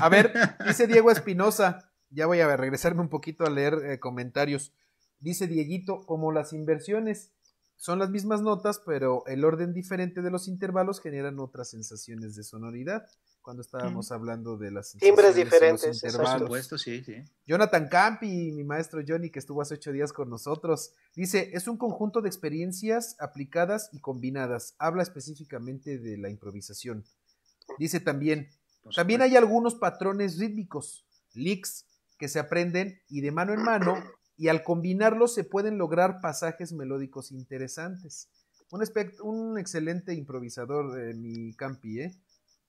A ver, dice Diego Espinosa, ya voy a regresarme un poquito a leer eh, comentarios. Dice Dieguito, como las inversiones son las mismas notas, pero el orden diferente de los intervalos generan otras sensaciones de sonoridad cuando estábamos hablando de las timbres diferentes. Por Jonathan Campi, mi maestro Johnny, que estuvo hace ocho días con nosotros, dice, es un conjunto de experiencias aplicadas y combinadas. Habla específicamente de la improvisación. Dice también, también hay algunos patrones rítmicos, licks, que se aprenden y de mano en mano, y al combinarlos se pueden lograr pasajes melódicos interesantes. Un, un excelente improvisador, de eh, mi Campi, ¿eh?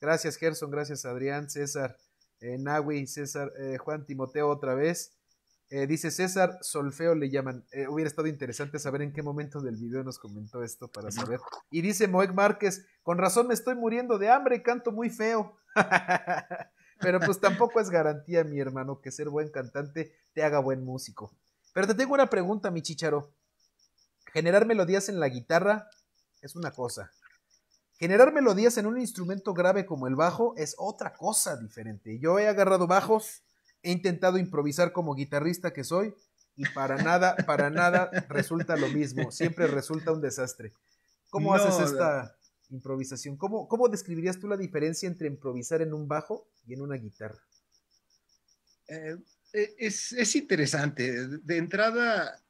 Gracias Gerson, gracias Adrián, César, eh, Nahui, César, eh, Juan Timoteo otra vez. Eh, dice César, solfeo le llaman. Eh, hubiera estado interesante saber en qué momento del video nos comentó esto para saber. Y dice Moek Márquez, con razón me estoy muriendo de hambre, canto muy feo. Pero pues tampoco es garantía, mi hermano, que ser buen cantante te haga buen músico. Pero te tengo una pregunta, mi chicharo. Generar melodías en la guitarra es una cosa. Generar melodías en un instrumento grave como el bajo es otra cosa diferente. Yo he agarrado bajos, he intentado improvisar como guitarrista que soy y para nada, para nada resulta lo mismo. Siempre resulta un desastre. ¿Cómo haces esta improvisación? ¿Cómo, ¿Cómo describirías tú la diferencia entre improvisar en un bajo y en una guitarra? Eh, eh, es, interesante. De entrada,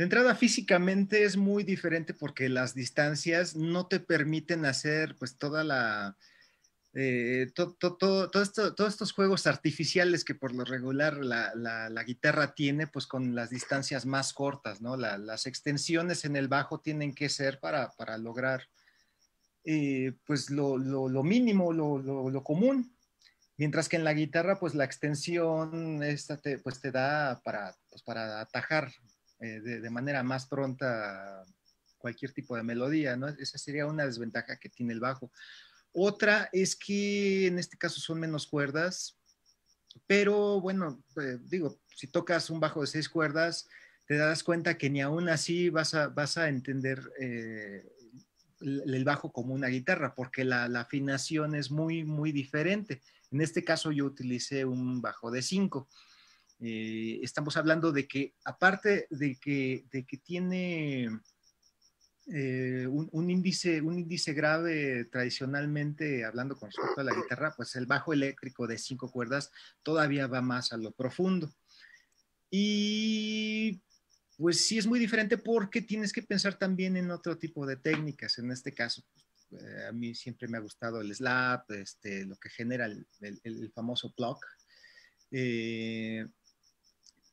de entrada, físicamente es muy diferente porque las distancias no te permiten hacer pues toda la... Eh, todos estos juegos artificiales que por lo regular la, la, guitarra tiene, pues con las distancias más cortas, ¿no? las extensiones en el bajo tienen que ser para, para lograr eh, pues lo, lo, lo mínimo, lo, lo, común. Mientras que en la guitarra, pues la extensión esta te, pues, te da para, pues, para atajar eh, de, manera más pronta cualquier tipo de melodía, ¿no? Esa sería una desventaja que tiene el bajo. Otra es que en este caso son menos cuerdas, pero bueno, eh, digo, si tocas un bajo de seis cuerdas, te das cuenta que ni aún así vas a, entender eh, el, bajo como una guitarra, porque la, la, afinación es muy, muy diferente. En este caso yo utilicé un bajo de cinco. Eh, estamos hablando de que, aparte de que, que tiene eh, un, índice, un índice grave tradicionalmente, hablando con respecto a la guitarra, pues el bajo eléctrico de cinco cuerdas todavía va más a lo profundo. Y pues sí es muy diferente porque tienes que pensar también en otro tipo de técnicas. En este caso, eh, a mí siempre me ha gustado el slap, este, lo que genera el, famoso pluck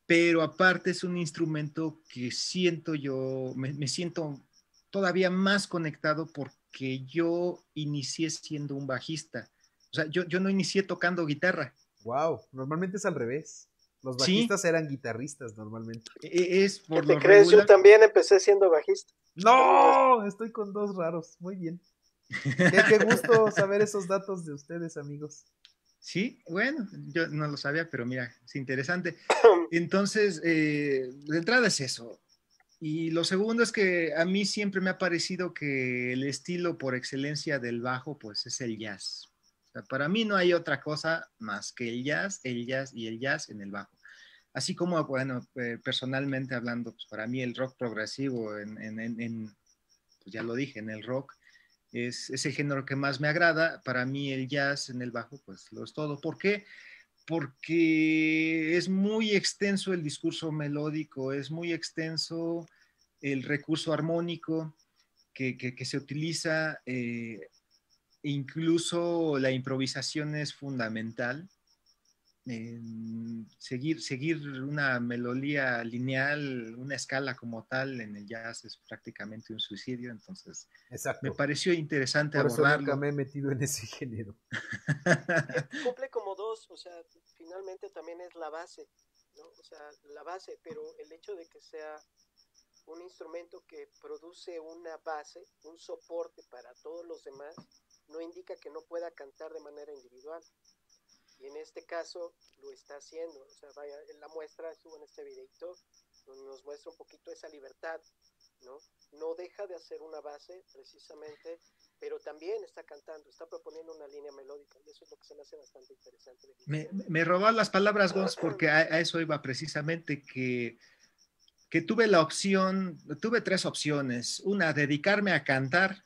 pero aparte es un instrumento que siento yo, me, siento todavía más conectado porque yo inicié siendo un bajista. O sea, yo, no inicié tocando guitarra. Wow, normalmente es al revés. Los bajistas eran guitarristas normalmente. E, e, es por ¿Qué te crees? Yo también empecé siendo bajista. No, estoy con dos raros. Muy bien. qué gusto saber esos datos de ustedes, amigos. Sí, bueno, yo no lo sabía, pero mira, es interesante. Entonces, eh, de entrada es eso. Y lo segundo es que a mí siempre me ha parecido que el estilo por excelencia del bajo, pues es el jazz. para mí no hay otra cosa más que el jazz, el jazz y el jazz en el bajo. Así como, bueno, eh, personalmente hablando, pues, para mí el rock progresivo, en, pues, ya lo dije, en el rock, es ese género que más me agrada. Para mí el jazz en el bajo, pues lo es todo. ¿Por qué? Porque es muy extenso el discurso melódico, es muy extenso el recurso armónico que, que, se utiliza, eh, incluso la improvisación es fundamental seguir, seguir una melodía lineal, una escala como tal en el jazz es prácticamente un suicidio, entonces me pareció interesante Por Nunca me he metido en ese género. Cumple como dos, o sea, finalmente también es la base, ¿no? O sea, la base, pero el hecho de que sea un instrumento que produce una base, un soporte para todos los demás, no indica que no pueda cantar de manera individual. Y en este caso lo está haciendo. O sea, vaya, la muestra estuvo en este videito donde nos muestra un poquito esa libertad, ¿no? No deja de hacer una base precisamente, pero también está cantando, está proponiendo una línea melódica y eso es lo que se me hace bastante interesante. Me, me las palabras, Gonz, porque a, eso iba precisamente que que tuve la opción, tuve tres opciones. Una, dedicarme a cantar.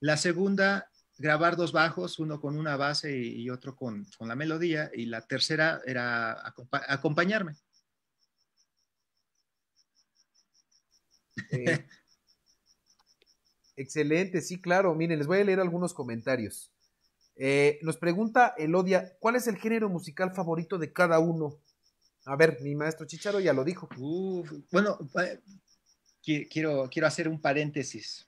La segunda, grabar dos bajos, uno con una base y, otro con, la melodía, y la tercera era acompañarme. excelente, sí, claro. Miren, les voy a leer algunos comentarios. Eh, nos pregunta Elodia, ¿cuál es el género musical favorito de cada uno? A ver, mi maestro Chicharo ya lo dijo. bueno, eh, quiero, quiero hacer un paréntesis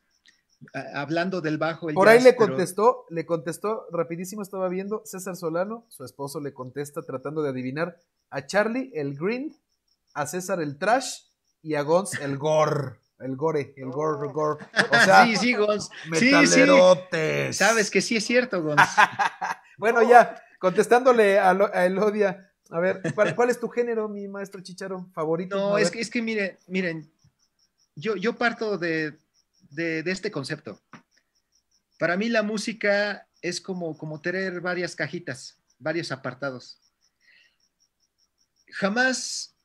hablando del bajo. El Por ahí le contestó, le contestó rapidísimo, estaba viendo César Solano, su esposo le contesta tratando de adivinar a Charlie el Green, a César el Trash y a Gons el Gore. El gore, el gore, gore. O sea, sí, sí, Gons. Sí, Sabes que sí es cierto, Gons. bueno, ya, contestándole a, Elodia, a ver, ¿cuál, es tu género, mi maestro Chicharo, favorito? No, es que, es que miren, miren, yo, yo parto de, de, este concepto. Para mí la música es como, como tener varias cajitas, varios apartados. Jamás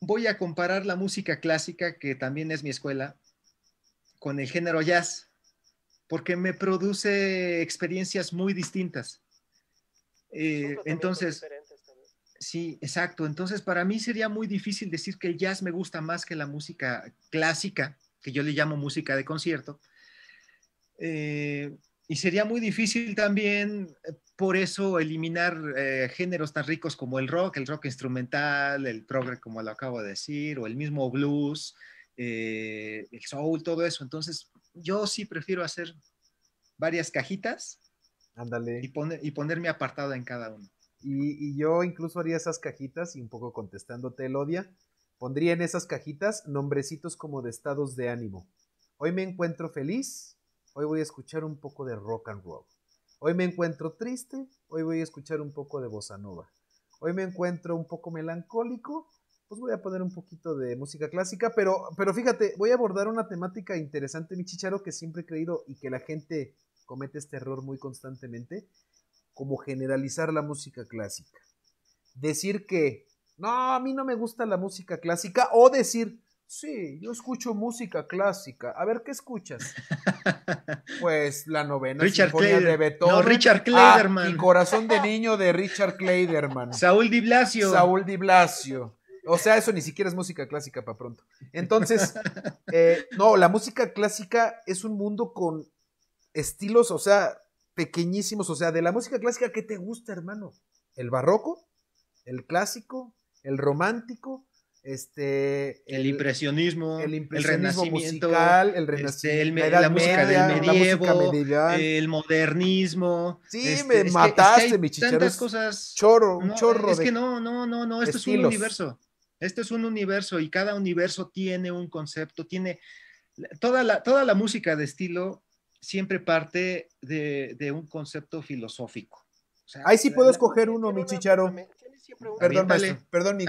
voy a comparar la música clásica, que también es mi escuela, con el género jazz, porque me produce experiencias muy distintas. Eh, entonces, sí, exacto. Entonces, para mí sería muy difícil decir que el jazz me gusta más que la música clásica, que yo le llamo música de concierto. Eh, y sería muy difícil también, eh, por eso, eliminar eh, géneros tan ricos como el rock, el rock instrumental, el progre, como lo acabo de decir, o el mismo blues, el soul, todo eso. Entonces, yo sí prefiero hacer varias cajitas Y, ponerme y apartado en cada uno. Y, yo incluso haría esas cajitas y un poco contestándote, odio, Pondría en esas cajitas nombrecitos como de estados de ánimo. Hoy me encuentro feliz, hoy voy a escuchar un poco de rock and roll. Hoy me encuentro triste, hoy voy a escuchar un poco de bossa nova. Hoy me encuentro un poco melancólico, pues voy a poner un poquito de música clásica, pero, pero fíjate, voy a abordar una temática interesante, mi chicharo, que siempre he creído y que la gente comete este error muy constantemente, como generalizar la música clásica. Decir que no, a mí no me gusta la música clásica, o decir, sí, yo escucho música clásica. A ver, ¿qué escuchas? pues la novena Richard de Beethoven. No, Richard Clayderman. Ah, y Corazón de Niño de Richard Clayderman. Saúl Di Blasio. Saúl Di Blasio. O sea, eso ni siquiera es música clásica para pronto. Entonces, eh, no, la música clásica es un mundo con estilos, o sea, pequeñísimos. O sea, de la música clásica, ¿qué te gusta, hermano? ¿El barroco? ¿El clásico? el romántico, este el, impresionismo, el renacimiento musical, el este, la, música del medievo, el modernismo. Sí, este, me mataste, que, Tantas cosas. Chorro, un chorro. Es que no, no, no, no, esto es un universo. Esto es un universo y cada universo tiene un concepto, tiene toda la, toda la música de estilo siempre parte de un concepto filosófico. Ahí sí puedo escoger uno, mi chicharo. perdón, perdón, mi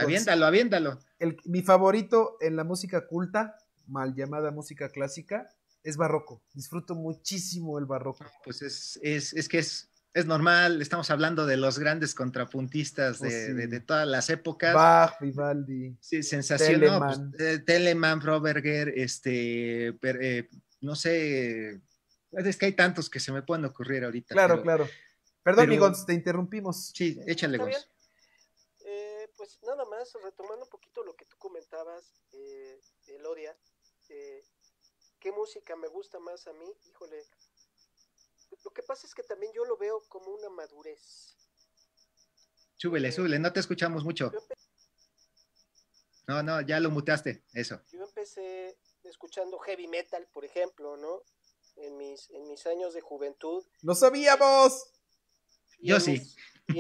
mi favorito en la música culta, mal llamada música clásica, es barroco. Disfruto muchísimo el barroco. Pues es, es, es que es, es normal, estamos hablando de los grandes contrapuntistas oh, de, todas las épocas. Bach, Vivaldi. Sí, sensación. Pues, Telemann, eh, Roberger, este, eh, no sé, es que hay tantos que se me pueden ocurrir ahorita. Claro, claro. Perdón, amigos, te interrumpimos. Sí, échale, Gonz. Eh, pues nada más, retomando un poquito lo que tú comentabas, Elodia, eh, eh, ¿qué música me gusta más a mí? Híjole, lo que pasa es que también yo lo veo como una madurez. Súbele, súbele, no te escuchamos mucho. No, no, ya lo muteaste, eso. Yo empecé escuchando heavy metal, por ejemplo, ¿no? En mis, en mis años de juventud. ¡No sabíamos! yo sí. y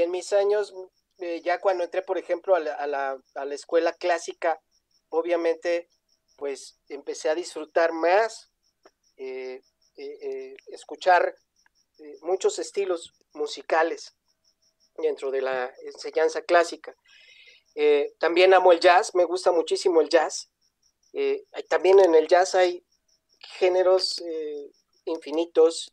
en mis años, eh, ya cuando entré, por ejemplo, a la, escuela clásica, obviamente, pues empecé a disfrutar más, eh, eh, escuchar muchos estilos musicales dentro de la enseñanza clásica. también amo el jazz, me gusta muchísimo el jazz. también en el jazz hay géneros infinitos,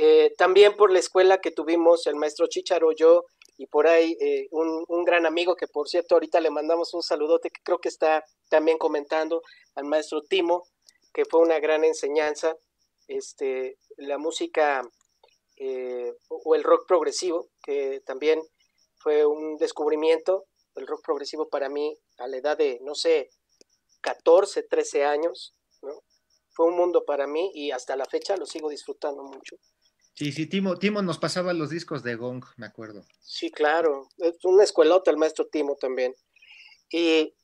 eh, también por la escuela que tuvimos el maestro Chicharo, yo y por ahí eh, un, gran amigo que por cierto ahorita le mandamos un saludote que creo que está también comentando al maestro Timo, que fue una gran enseñanza, este, la música eh, o el rock progresivo, que también fue un descubrimiento, el rock progresivo para mí a la edad de, no sé, 14, 13 años, ¿no? Fue un mundo para mí y hasta la fecha lo sigo disfrutando mucho. Sí, sí, Timo, Timo nos pasaba los discos de Gong, me acuerdo. Sí, claro, es una escuelota el maestro Timo también. Y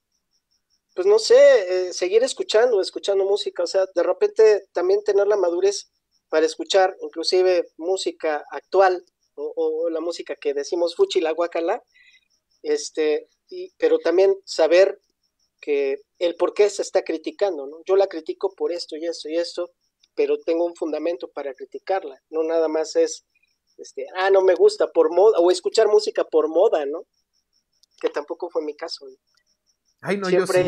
pues no sé, eh, seguir escuchando, escuchando música, o sea, de repente también tener la madurez para escuchar inclusive música actual o, la música que decimos fuchi la guacala, este, y, pero también saber que el por qué se está criticando, ¿no? Yo la critico por esto y esto y esto, pero tengo un fundamento para criticarla. No nada más es, este, ah, no me gusta por moda, o escuchar música por moda, ¿no? Que tampoco fue mi caso. Ay, no, yo sí.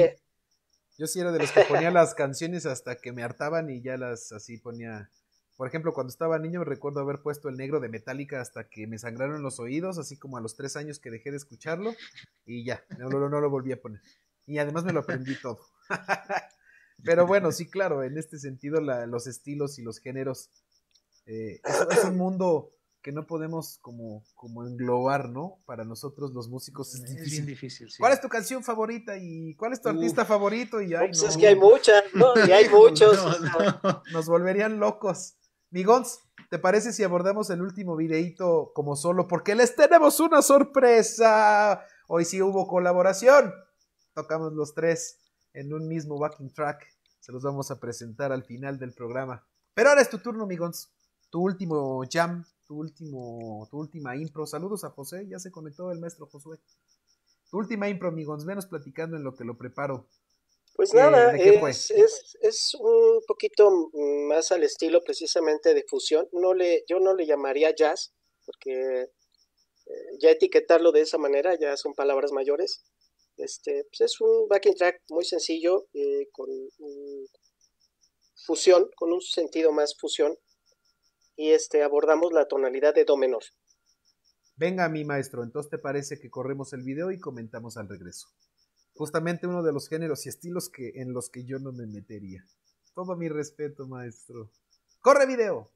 Yo sí era de los que ponía las canciones hasta que me hartaban y ya las así ponía. Por ejemplo, cuando estaba niño recuerdo haber puesto el negro de Metallica hasta que me sangraron los oídos, así como a los tres años que dejé de escucharlo y ya, no, no lo volví a poner. Y además me lo aprendí todo. Pero bueno, sí, claro, en este sentido los estilos y los géneros eh, es, un mundo que no podemos como, como englobar, ¿no? Para nosotros los músicos es, difícil. ¿Cuál es tu canción favorita y cuál es tu artista favorito? Y es que hay muchas, ¿no? Y hay muchos. Nos volverían locos. Migons, ¿te parece si abordamos el último videíto como solo? Porque les tenemos una sorpresa. Hoy sí hubo colaboración. Tocamos los tres en un mismo backing track. Se los vamos a presentar al final del programa. Pero ahora es tu turno, amigos. Tu último jam, tu, último, tu última impro. Saludos a José, ya se conectó el maestro Josué. Tu última impro, amigos. Venos platicando en lo que lo preparo. Pues eh, nada, es, es, es, un poquito más al estilo precisamente de fusión. No le, yo no le llamaría jazz, porque eh, ya etiquetarlo de esa manera ya son palabras mayores. Este, pues, es un backing track muy sencillo, eh, con fusión, con un sentido más fusión, y este, abordamos la tonalidad de Do menor. Venga, mi maestro, entonces te parece que corremos el video y comentamos al regreso. Justamente uno de los géneros y estilos que, en los que yo no me metería. Todo mi respeto, maestro. ¡Corre video!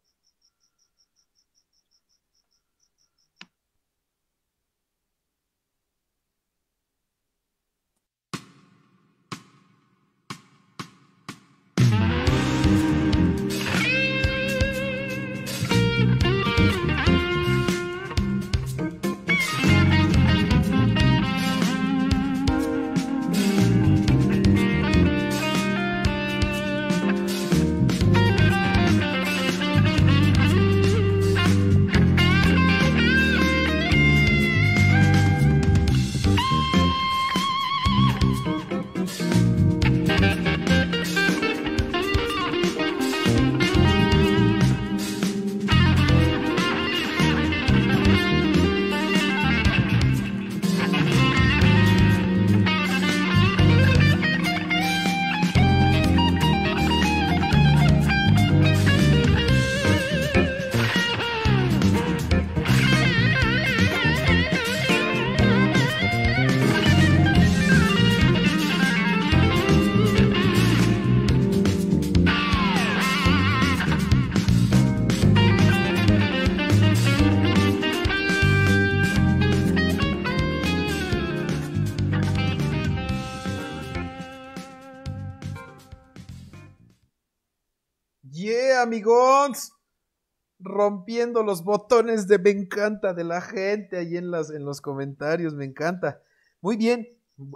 amigos. Rompiendo los botones de me encanta de la gente ahí en, en los comentarios, me encanta. Muy bien,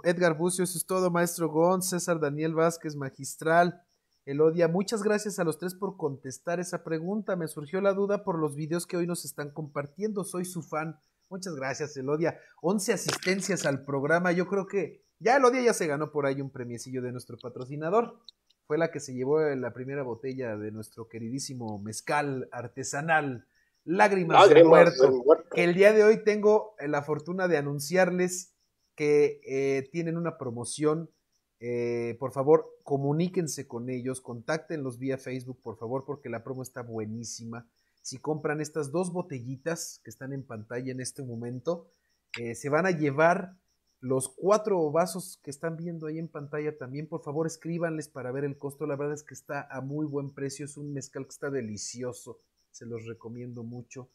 Edgar Bucio, eso es todo, maestro GONZ César Daniel Vázquez, magistral. Elodia, muchas gracias a los tres por contestar esa pregunta. Me surgió la duda por los videos que hoy nos están compartiendo. Soy su fan. Muchas gracias, Elodia. 11 asistencias al programa. Yo creo que ya Elodia ya se ganó por ahí un premiecillo de nuestro patrocinador fue la que se llevó la primera botella de nuestro queridísimo mezcal artesanal, Lágrimas, del, muerto. el día de hoy tengo eh, la fortuna de anunciarles que eh, tienen una promoción. Eh, por favor, comuníquense con ellos, contáctenlos vía Facebook, por favor, porque la promo está buenísima. Si compran estas dos botellitas que están en pantalla en este momento, se van a llevar los cuatro vasos que están viendo ahí en pantalla también, por favor, escríbanles para ver el costo. La verdad es que está a muy buen precio. Es un mezcal que está delicioso. Se los recomiendo mucho.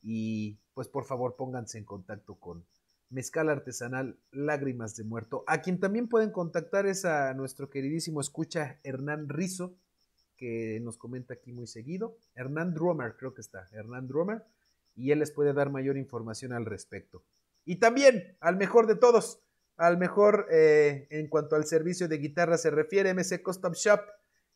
Y pues por favor, pónganse en contacto con Mezcal Artesanal Lágrimas de Muerto. A quien también pueden contactar es a nuestro queridísimo escucha Hernán Rizo, que nos comenta aquí muy seguido. Hernán Drummer, creo que está. Hernán Drummer. Y él les puede dar mayor información al respecto. Y también al mejor de todos, al mejor eh, en cuanto al servicio de guitarra se refiere, MC Custom Shop,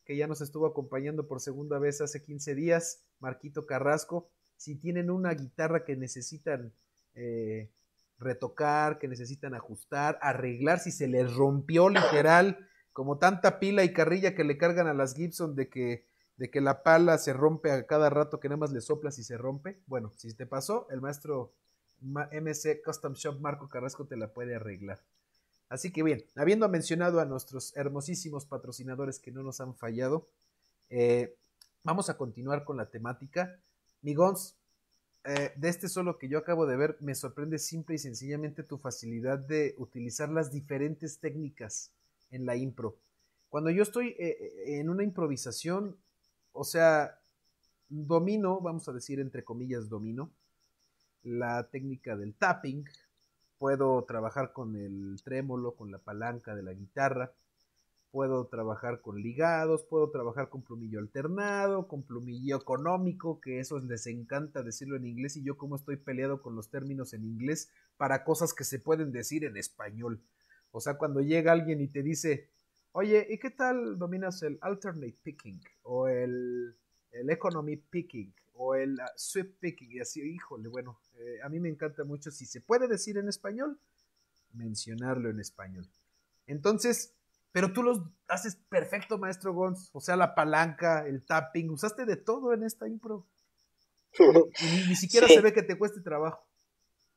que ya nos estuvo acompañando por segunda vez hace 15 días, Marquito Carrasco. Si tienen una guitarra que necesitan eh, retocar, que necesitan ajustar, arreglar, si se les rompió literal, como tanta pila y carrilla que le cargan a las Gibson de que, de que la pala se rompe a cada rato que nada más le soplas y se rompe. Bueno, si te pasó, el maestro MC Custom Shop Marco Carrasco te la puede arreglar. Así que bien, habiendo mencionado a nuestros hermosísimos patrocinadores que no nos han fallado, eh, vamos a continuar con la temática. Migons, eh, de este solo que yo acabo de ver, me sorprende simple y sencillamente tu facilidad de utilizar las diferentes técnicas en la impro. Cuando yo estoy eh, en una improvisación, o sea, domino, vamos a decir entre comillas domino, la técnica del tapping, puedo trabajar con el trémolo, con la palanca de la guitarra, puedo trabajar con ligados, puedo trabajar con plumillo alternado, con plumillo económico, que eso les encanta decirlo en inglés y yo como estoy peleado con los términos en inglés para cosas que se pueden decir en español. O sea, cuando llega alguien y te dice, oye, ¿y qué tal dominas el alternate picking o el, el economy picking o el ah, sweep picking? Y así, híjole, bueno, eh, a mí me encanta mucho, si se puede decir en español, mencionarlo en español. Entonces, pero tú los haces perfecto, maestro Gons. O sea, la palanca, el tapping, usaste de todo en esta impro. ni siquiera se ve que te cueste trabajo.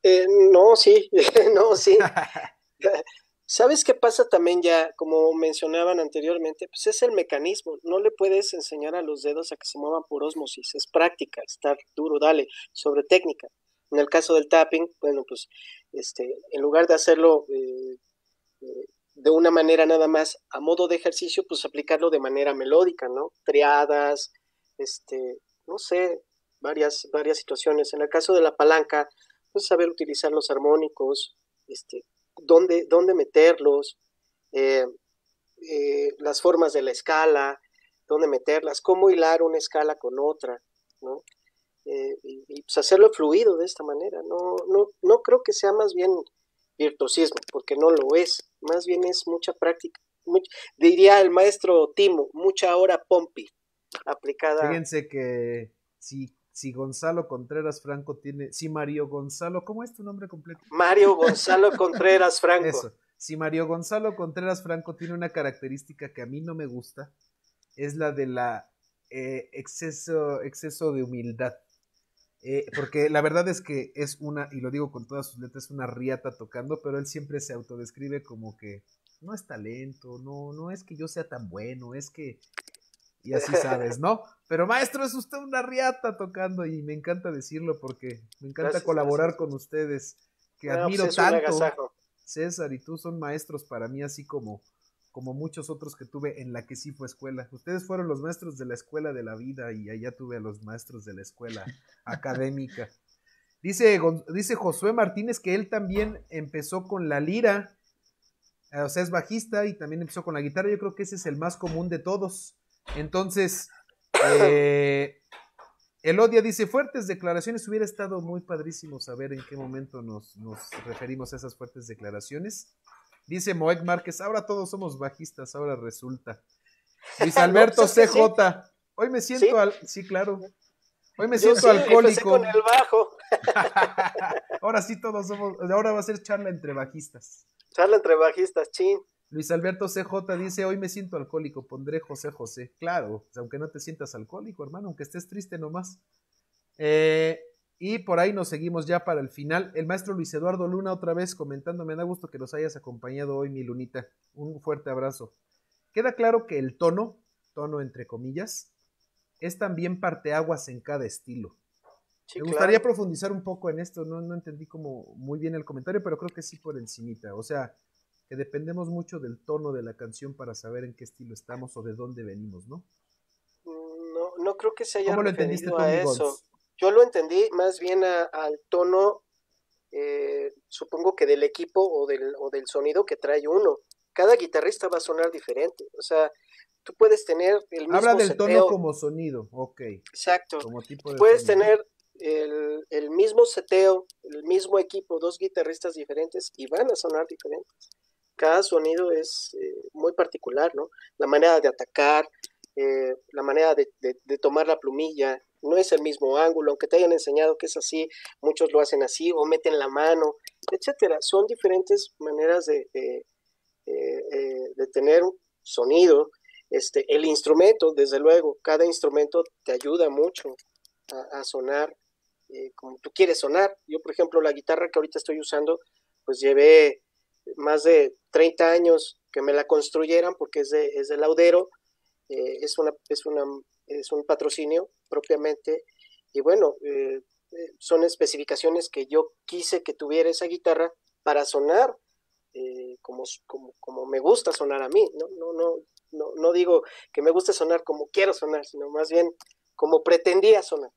Eh, no, sí, no, sí. ¿Sabes qué pasa también ya, como mencionaban anteriormente? Pues es el mecanismo. No le puedes enseñar a los dedos a que se muevan por osmosis. Es práctica, estar duro, dale, sobre técnica. En el caso del tapping, bueno, pues este, en lugar de hacerlo eh, eh, de una manera nada más a modo de ejercicio, pues aplicarlo de manera melódica, ¿no? Triadas, este, no sé, varias, varias situaciones. En el caso de la palanca, pues saber utilizar los armónicos, este, dónde, dónde meterlos, eh, las formas de la escala, dónde meterlas, cómo hilar una escala con otra, ¿no? Eh, y, pues, hacerlo fluido de esta manera. No, no, no creo que sea más bien virtuosismo, porque no lo es, más bien es mucha práctica. diría el maestro Timo, mucha hora Pompi aplicada. Fíjense que si, si Gonzalo Contreras Franco tiene, si Mario Gonzalo, ¿cómo es tu nombre completo? Mario Gonzalo Contreras Franco. Si Mario Gonzalo Contreras Franco tiene una característica que a mí no me gusta, es la de la eh, exceso, exceso de humildad. Eh, porque la verdad es que es una, y lo digo con todas sus letras, una riata tocando, pero él siempre se autodescribe como que no es talento, no, no es que yo sea tan bueno, es que. Y así sabes, ¿no? Pero maestro, es usted una riata tocando y me encanta decirlo porque me encanta colaborar con ustedes, que pues, admiro tanto. César y tú son maestros para mí, así como, como muchos otros que tuve en la que sí fue escuela. Ustedes fueron los maestros de la escuela de la vida y allá tuve a los maestros de la escuela académica. Dice, dice Josué Martínez que él también empezó con la lira, eh, o sea, es bajista y también empezó con la guitarra. Yo creo que ese es el más común de todos. Entonces, eh, Elodia dice, fuertes declaraciones, hubiera estado muy padrísimo saber en qué momento nos, nos referimos a esas fuertes declaraciones. Dice Moek Márquez, ahora todos somos bajistas, ahora resulta. Luis Alberto pues CJ, hoy me siento, al... sí, claro, hoy me siento alcohólico. con el bajo. ahora sí todos somos, ahora va a ser charla entre bajistas. Charla entre bajistas, chin. Luis Alberto CJ dice, hoy me siento alcohólico, pondré José José. Claro, pues, aunque no te sientas alcohólico, hermano, aunque estés triste nomás. Eh, y por ahí nos seguimos ya para el final. El maestro Luis Eduardo Luna otra vez comentando, me da gusto que nos hayas acompañado hoy, mi Lunita. Un fuerte abrazo. Queda claro que el tono, tono entre comillas, es también parteaguas en cada estilo. me gustaría profundizar un poco en esto, no, no entendí como muy bien el comentario, pero creo que sí por encimita. O sea, que dependemos mucho del tono de la canción para saber en qué estilo estamos o de dónde venimos, ¿no? Mm, no, no creo que se haya a eso. Yo lo entendí más bien al tono, eh, supongo que del equipo o del, o del sonido que trae uno. Cada guitarrista va a sonar diferente. O sea, tú puedes tener el mismo. Habla del tono como sonido, ok. Exacto. puedes tener el, mismo seteo, el mismo equipo, dos guitarristas diferentes y van a sonar diferentes. Cada sonido es eh, muy particular, ¿no? La manera de atacar, eh, la manera de, de, tomar la plumilla, no es el mismo ángulo, aunque te hayan enseñado que es así, muchos lo hacen así, o meten la mano, etcétera. Son diferentes maneras de, de, eh, eh, tener sonido. Este, el instrumento, desde luego, cada instrumento te ayuda mucho a, sonar eh, como tú quieres sonar. Yo, por ejemplo, la guitarra que ahorita estoy usando, pues llevé más de 30 años que me la construyeran porque es de, es laudero, es, una, es una es un patrocinio propiamente. Y bueno, eh, eh, son especificaciones que yo quise que tuviera esa guitarra para sonar eh, como, como, me gusta sonar a mí. No, no, no, no, no digo que me guste sonar como quiero sonar, sino más bien como pretendía sonar.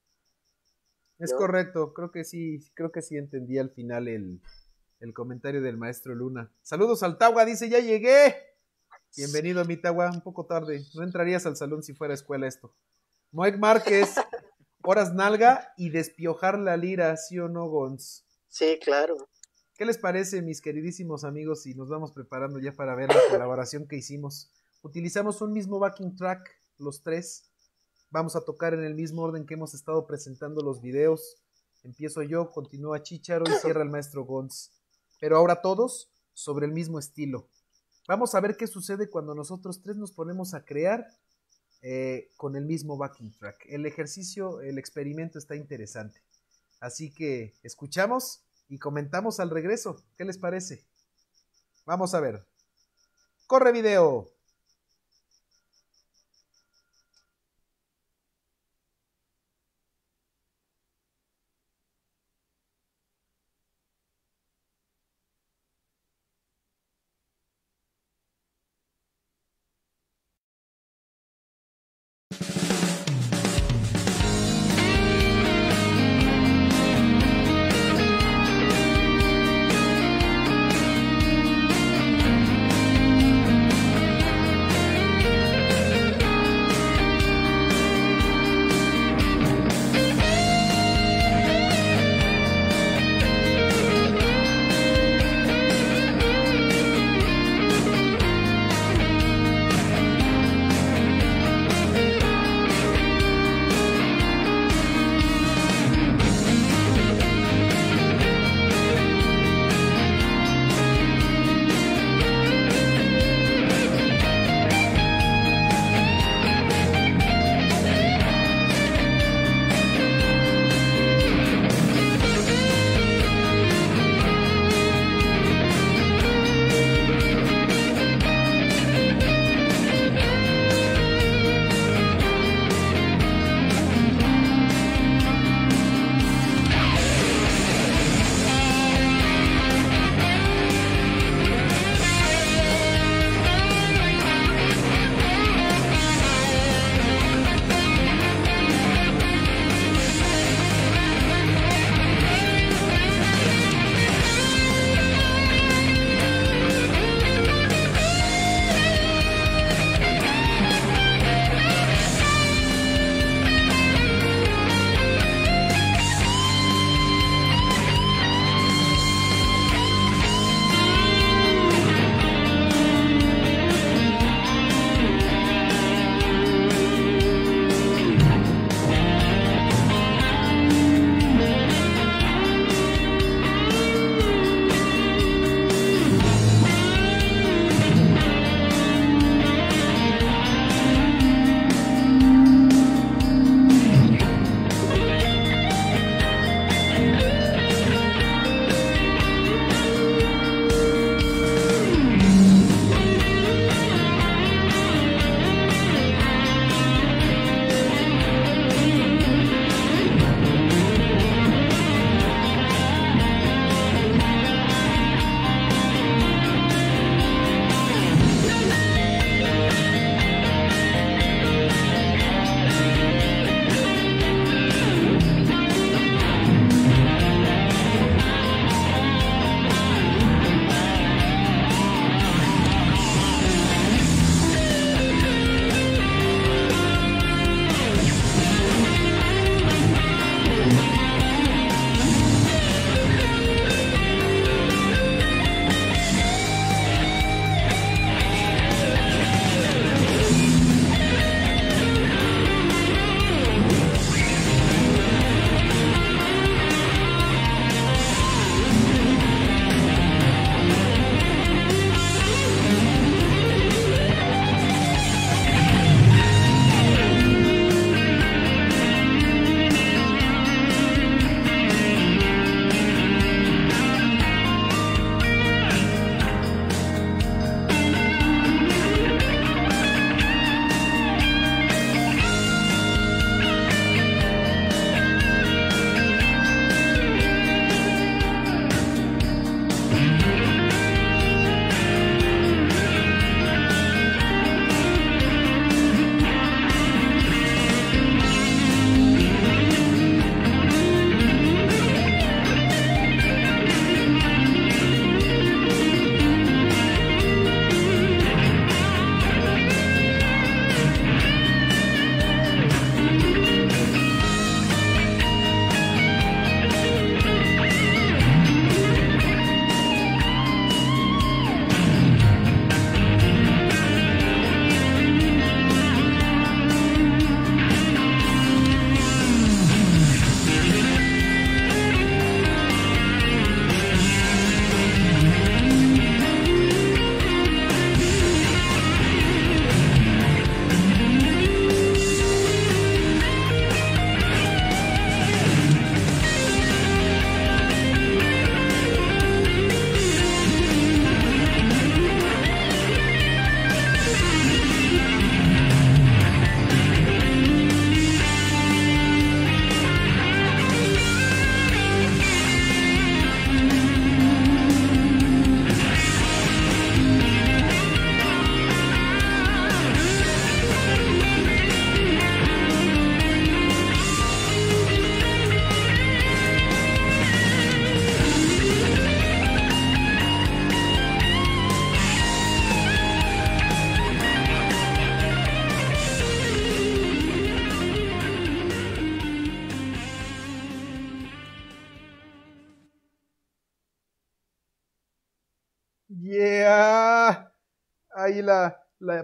Es correcto, creo que sí, creo que sí entendí al final el, comentario del maestro Luna. Saludos al Tawa, dice, ya llegué. Bienvenido, Mitagua, un poco tarde. No entrarías al salón si fuera escuela esto. Moek Márquez, horas nalga y despiojar la lira, ¿sí o no, Gons? Sí, claro. ¿Qué les parece, mis queridísimos amigos, si nos vamos preparando ya para ver la colaboración que hicimos? Utilizamos un mismo backing track, los tres. Vamos a tocar en el mismo orden que hemos estado presentando los videos. Empiezo yo, continúa Chicharo y cierra el maestro Gons. Pero ahora todos sobre el mismo estilo. Vamos a ver qué sucede cuando nosotros tres nos ponemos a crear eh, con el mismo backing track. El ejercicio, el experimento está interesante. Así que escuchamos y comentamos al regreso. ¿Qué les parece? Vamos a ver. ¡Corre video!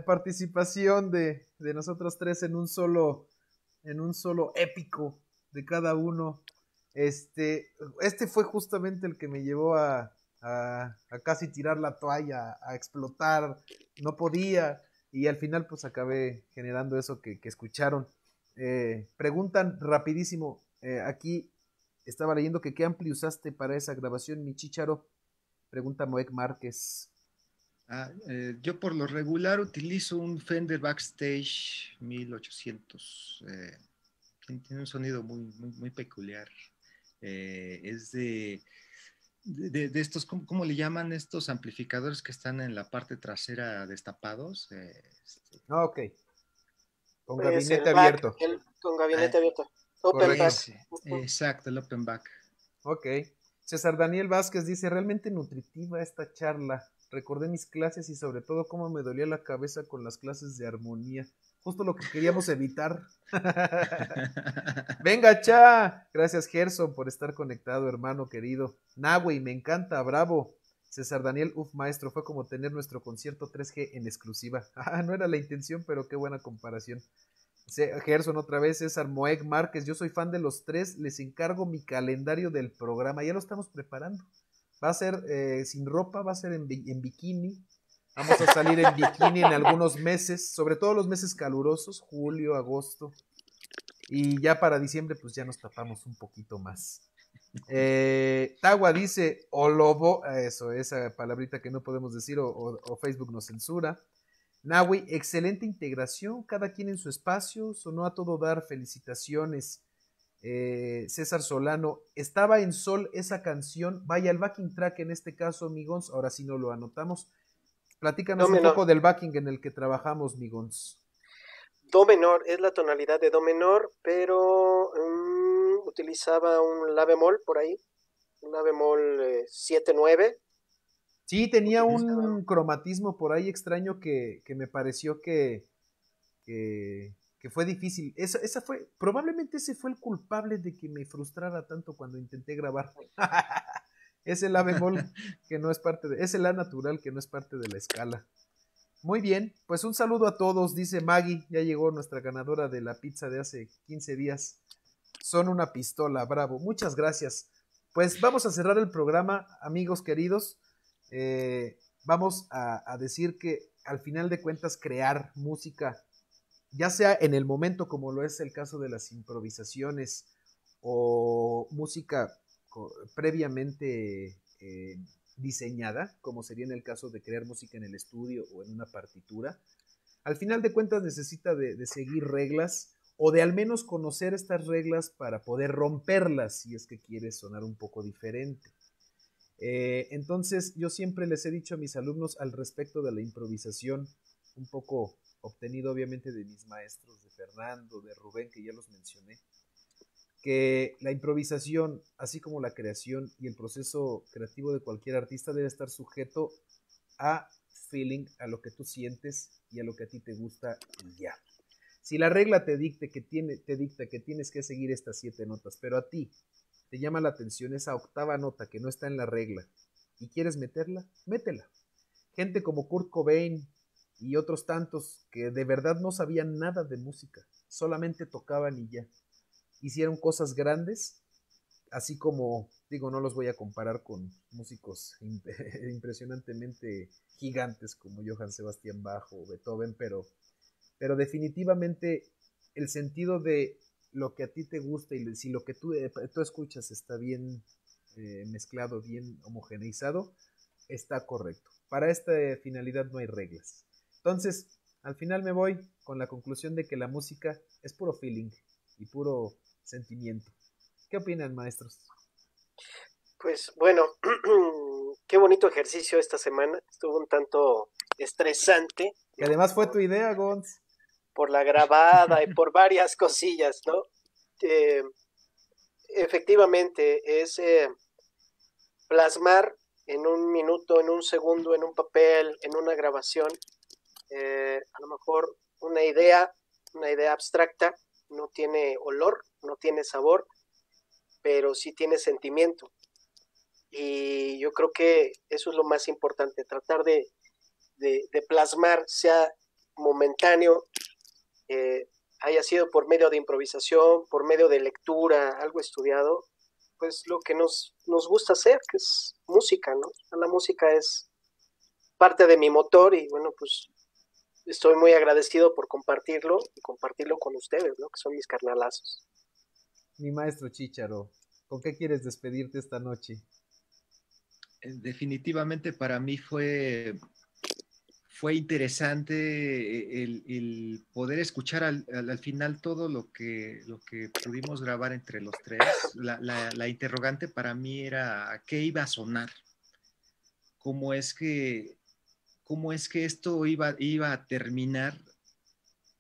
participación de, de nosotros tres en un solo, en un solo épico de cada uno. Este, este fue justamente el que me llevó a, a, casi tirar la toalla, a explotar, no podía, y al final pues acabé generando eso que, escucharon. Eh, preguntan rapidísimo, eh, aquí estaba leyendo que qué amplio usaste para esa grabación, mi chicharo, pregunta Moek Márquez. Ah, eh, yo por lo regular utilizo un Fender Backstage 1800. Eh, tiene un sonido muy, muy, peculiar. Eh, es de, de, estos, ¿cómo, le llaman estos amplificadores que están en la parte trasera destapados? Este, ah, ok. Con pues, gabinete abierto. con gabinete ah, abierto. Open back. Exacto, el open back. Ok. César Daniel Vázquez dice, realmente nutritiva esta charla Recordé mis clases y sobre todo cómo me dolía la cabeza con las clases de armonía. Justo lo que queríamos evitar. Venga, cha. Gracias, Gerson, por estar conectado, hermano querido. Nahue, me encanta, bravo. César Daniel, uf, maestro, fue como tener nuestro concierto 3G en exclusiva. Ah, no era la intención, pero qué buena comparación. Gerson otra vez, César Moeg Márquez, yo soy fan de los tres, les encargo mi calendario del programa, ya lo estamos preparando. Va a ser eh, sin ropa, va a ser en, bikini. Vamos a salir en bikini en algunos meses, sobre todo los meses calurosos, julio, agosto. Y ya para diciembre, pues ya nos tapamos un poquito más. Eh, Tawa dice, o lobo, eso, esa palabrita que no podemos decir o, Facebook nos censura. Nahui, excelente integración, cada quien en su espacio, sonó a todo dar, felicitaciones. Eh, César Solano, estaba en sol esa canción, vaya el backing track en este caso, Migons, ahora si no lo anotamos. Platícanos un poco del backing en el que trabajamos, Migons. Do menor, es la tonalidad de Do menor, pero mm, utilizaba un La bemol por ahí, un La bemol 7-9. Eh, sí, tenía un cromatismo por ahí extraño que, me pareció que que fue difícil. Esa, esa fue, probablemente ese fue el culpable de que me frustrara tanto cuando intenté grabar. es el A bemol que no es parte de, es el natural que no es parte de la escala. Muy bien, pues un saludo a todos, dice Maggie, ya llegó nuestra ganadora de la pizza de hace 15 días. Son una pistola, bravo, muchas gracias. Pues vamos a cerrar el programa, amigos queridos. Eh, vamos a decir que al final de cuentas crear música ya sea en el momento como lo es el caso de las improvisaciones o música previamente eh, diseñada, como sería en el caso de crear música en el estudio o en una partitura, al final de cuentas necesita de, seguir reglas o de al menos conocer estas reglas para poder romperlas si es que quiere sonar un poco diferente. Eh, entonces yo siempre les he dicho a mis alumnos al respecto de la improvisación, un poco obtenido obviamente de mis maestros, de Fernando, de Rubén, que ya los mencioné, que la improvisación, así como la creación y el proceso creativo de cualquier artista debe estar sujeto a feeling, a lo que tú sientes y a lo que a ti te gusta ya. Si la regla te, dicte que tiene, te dicta que tienes que seguir estas siete notas, pero a ti te llama la atención esa octava nota que no está en la regla y quieres meterla, métela. Gente como Kurt Cobain, y otros tantos que de verdad no sabían nada de música, solamente tocaban y ya. Hicieron cosas grandes, así como, digo, no los voy a comparar con músicos impresionantemente gigantes como Johann Sebastian Bach o Beethoven, pero, pero definitivamente el sentido de lo que a ti te gusta y si lo que tú, eh, tú escuchas está bien eh, mezclado, bien homogeneizado, está correcto. Para esta finalidad no hay reglas. Entonces, al final me voy con la conclusión de que la música es puro feeling y puro sentimiento. ¿Qué opinan, maestros? Pues bueno, qué bonito ejercicio esta semana. Estuvo un tanto estresante. Y además fue tu idea, Gonz. Por la grabada y por varias cosillas, ¿no? Eh, efectivamente, es eh, plasmar en un minuto, en un segundo, en un papel, en una grabación, eh, a lo mejor una idea, una idea abstracta, no tiene olor, no tiene sabor, pero sí tiene sentimiento. Y yo creo que eso es lo más importante, tratar de, plasmar, sea momentáneo, eh, haya sido por medio de improvisación, por medio de lectura, algo estudiado, pues lo que nos, nos gusta hacer, que es música, ¿no? La música es parte de mi motor y bueno, pues estoy muy agradecido por compartirlo y compartirlo con ustedes, ¿no? Que son mis carnalazos. Mi maestro Chicharo, ¿con qué quieres despedirte esta noche? Eh, definitivamente para mí fue, fue interesante eh, el, poder escuchar al, final todo lo que, que pudimos grabar entre los tres. La, interrogante para mí era qué iba a sonar? ¿Cómo es que cómo es que esto iba, iba a terminar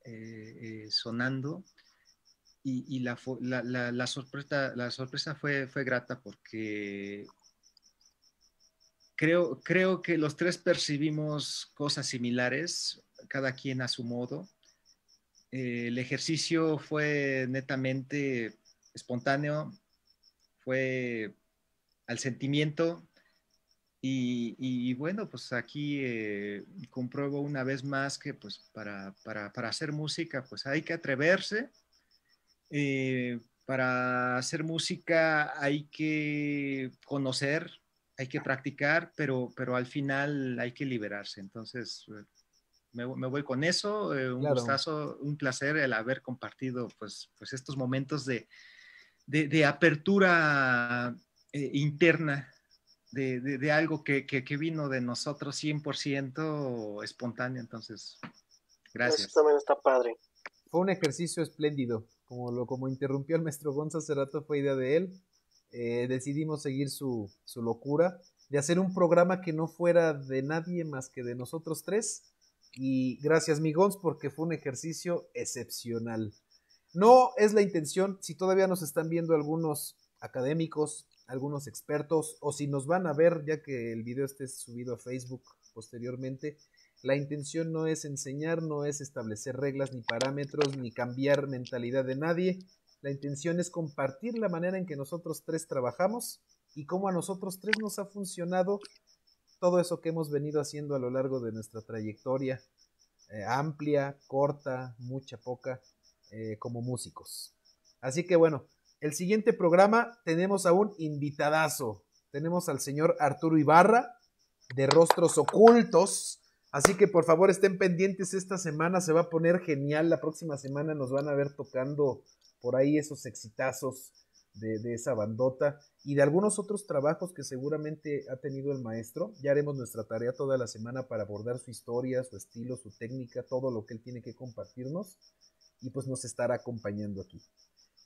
eh, eh, sonando y, la, sorpresa, la sorpresa fue, fue grata porque creo, creo que los tres percibimos cosas similares, cada quien a su modo. Eh, el ejercicio fue netamente espontáneo, fue al sentimiento, y, bueno, pues aquí eh, compruebo una vez más que pues para, hacer música pues hay que atreverse, eh, para hacer música hay que conocer, hay que practicar, pero, pero al final hay que liberarse. Entonces eh, me, voy con eso, un gustazo, un placer el haber compartido pues, pues estos momentos de apertura interna de, algo que, vino de nosotros 100% espontáneo. Entonces, gracias. está padre. Fue un ejercicio espléndido. Como, lo, como interrumpió el maestro González hace rato, fue idea de él. Eh, decidimos seguir su, su locura de hacer un programa que no fuera de nadie más que de nosotros tres. Y gracias, mi Migons, porque fue un ejercicio excepcional. No es la intención, si todavía nos están viendo algunos académicos, algunos expertos o si nos van a ver ya que el video esté subido a Facebook posteriormente. La intención no es enseñar, no es establecer reglas ni parámetros, ni cambiar mentalidad de nadie. La intención es compartir la manera en que nosotros tres trabajamos y cómo a nosotros tres nos ha funcionado todo eso que hemos venido haciendo a lo largo de nuestra trayectoria, eh, amplia, corta, mucha, poca, eh, como músicos. Así que bueno, el siguiente programa tenemos a un invitadazo. Tenemos al señor Arturo Ibarra de Rostros Ocultos. Así que por favor estén pendientes esta semana, se va a poner genial. La próxima semana nos van a ver tocando por ahí esos exitazos de, de, esa bandota y de algunos otros trabajos que seguramente ha tenido el maestro. Ya haremos nuestra tarea toda la semana para abordar su historia, su estilo, su técnica, todo lo que él tiene que compartirnos y pues nos estará acompañando aquí.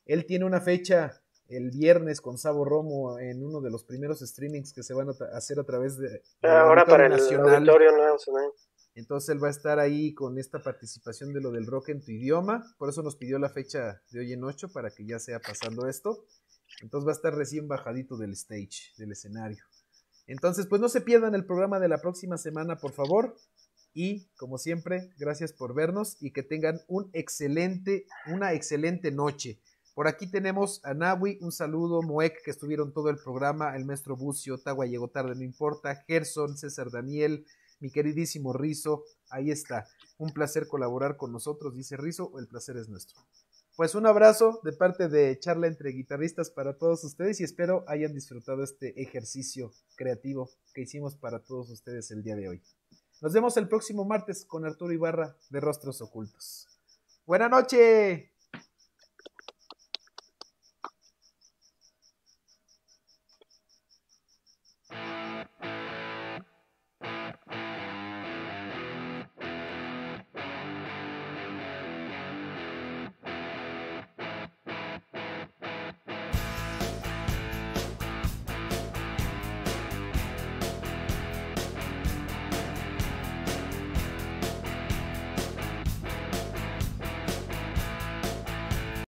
Él tiene una fecha el viernes con Sabo Romo en uno de los primeros streamings que se van a hacer a través de... Ah, ahora para el Nacional. Auditorio Entonces él va a estar ahí con esta participación de lo del rock en tu idioma. Por eso nos pidió la fecha de hoy en ocho para que ya sea pasando esto. Entonces va a estar recién bajadito del stage, del escenario. Entonces, pues no se pierdan el programa de la próxima semana, por favor. Y como siempre, gracias por vernos y que tengan un excelente, una excelente noche. Por aquí tenemos a Nawi, un saludo, Moek, que estuvieron todo el programa, el maestro Bucio, Tagua llegó tarde, no importa, Gerson, César Daniel, mi queridísimo Rizo, ahí está. Un placer colaborar con nosotros, dice Rizo, el placer es nuestro. Pues un abrazo de parte de Charla entre guitarristas para todos ustedes y espero hayan disfrutado este ejercicio creativo que hicimos para todos ustedes el día de hoy. Nos vemos el próximo martes con Arturo Ibarra de Rostros Ocultos. Buena noche.